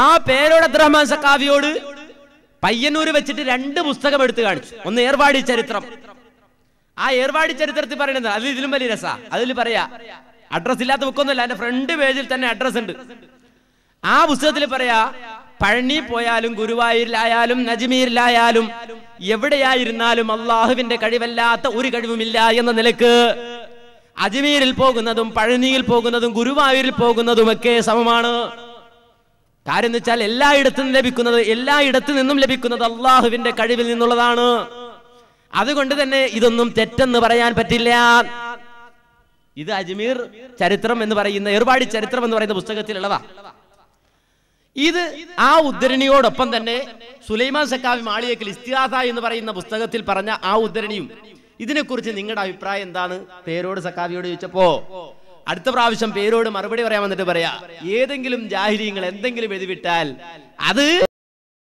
ആ പേരോട് അബ്ദുറഹ്മാൻ സക്കാവിയോട് പയ്യന്നൂര് വെച്ചിട്ട് രണ്ട് പുസ്തകം എടുത്തു കാണിച്ചു ഒന്ന് ഏർവാടി ചരിത്രം ആ ഏർവാടി ചരിത്രത്തിൽ പറയുന്നത് അത് ഇതിലും വലിയ രസാ അതിൽ പറയാ അഡ്രസ് ഇല്ലാത്ത ബുക്കൊന്നുമല്ല എന്റെ ഫ്രണ്ട് പേജിൽ തന്നെ അഡ്രസ് ഉണ്ട് ആ പുസ്തകത്തിൽ പറയാ പഴനി പോയാലും ഗുരുവായൂരിലായാലും നജ്മീരിലായാലും എവിടെയായിരുന്നാലും അള്ളാഹുവിന്റെ കഴിവല്ലാത്ത ഒരു കഴിവുമില്ല എന്ന നിലക്ക് അജ്മീരിൽ പോകുന്നതും പഴനിയിൽ പോകുന്നതും ഗുരുവായൂരിൽ പോകുന്നതും ഒക്കെ സമമാണ് കാര്യം എന്ന് വെച്ചാൽ എല്ലായിടത്തും ലഭിക്കുന്നത് എല്ലായിടത്തു നിന്നും ലഭിക്കുന്നത് അള്ളാഹുവിന്റെ കഴിവിൽ നിന്നുള്ളതാണ് അതുകൊണ്ട് തന്നെ ഇതൊന്നും തെറ്റെന്ന് പറയാൻ പറ്റില്ല ഇത് അജ്മീർ ചരിത്രം എന്ന് പറയുന്ന ഏർപാടി ചരിത്രം എന്ന് പറയുന്ന പുസ്തകത്തിലുള്ളതാണ് ഇത് ആ ഉദ്ധരണിയോടൊപ്പം തന്നെ സുലൈമാൻ സക്കാവി മാളിയക്കൽ ഇസ്തിഹാസ എന്ന് പറയുന്ന പുസ്തകത്തിൽ പറഞ്ഞ ആ ഉദ്ധരണിയും ഇതിനെക്കുറിച്ച് നിങ്ങളുടെ അഭിപ്രായം എന്താണ് പേരോട് സക്കാവിയോട് ചോദിച്ചപ്പോ അടുത്ത പ്രാവശ്യം പേരോട് മറുപടി പറയാൻ വന്നിട്ട് പറയാ ഏതെങ്കിലും ജാഹിര്യങ്ങൾ എന്തെങ്കിലും എഴുതിവിട്ടാൽ അത്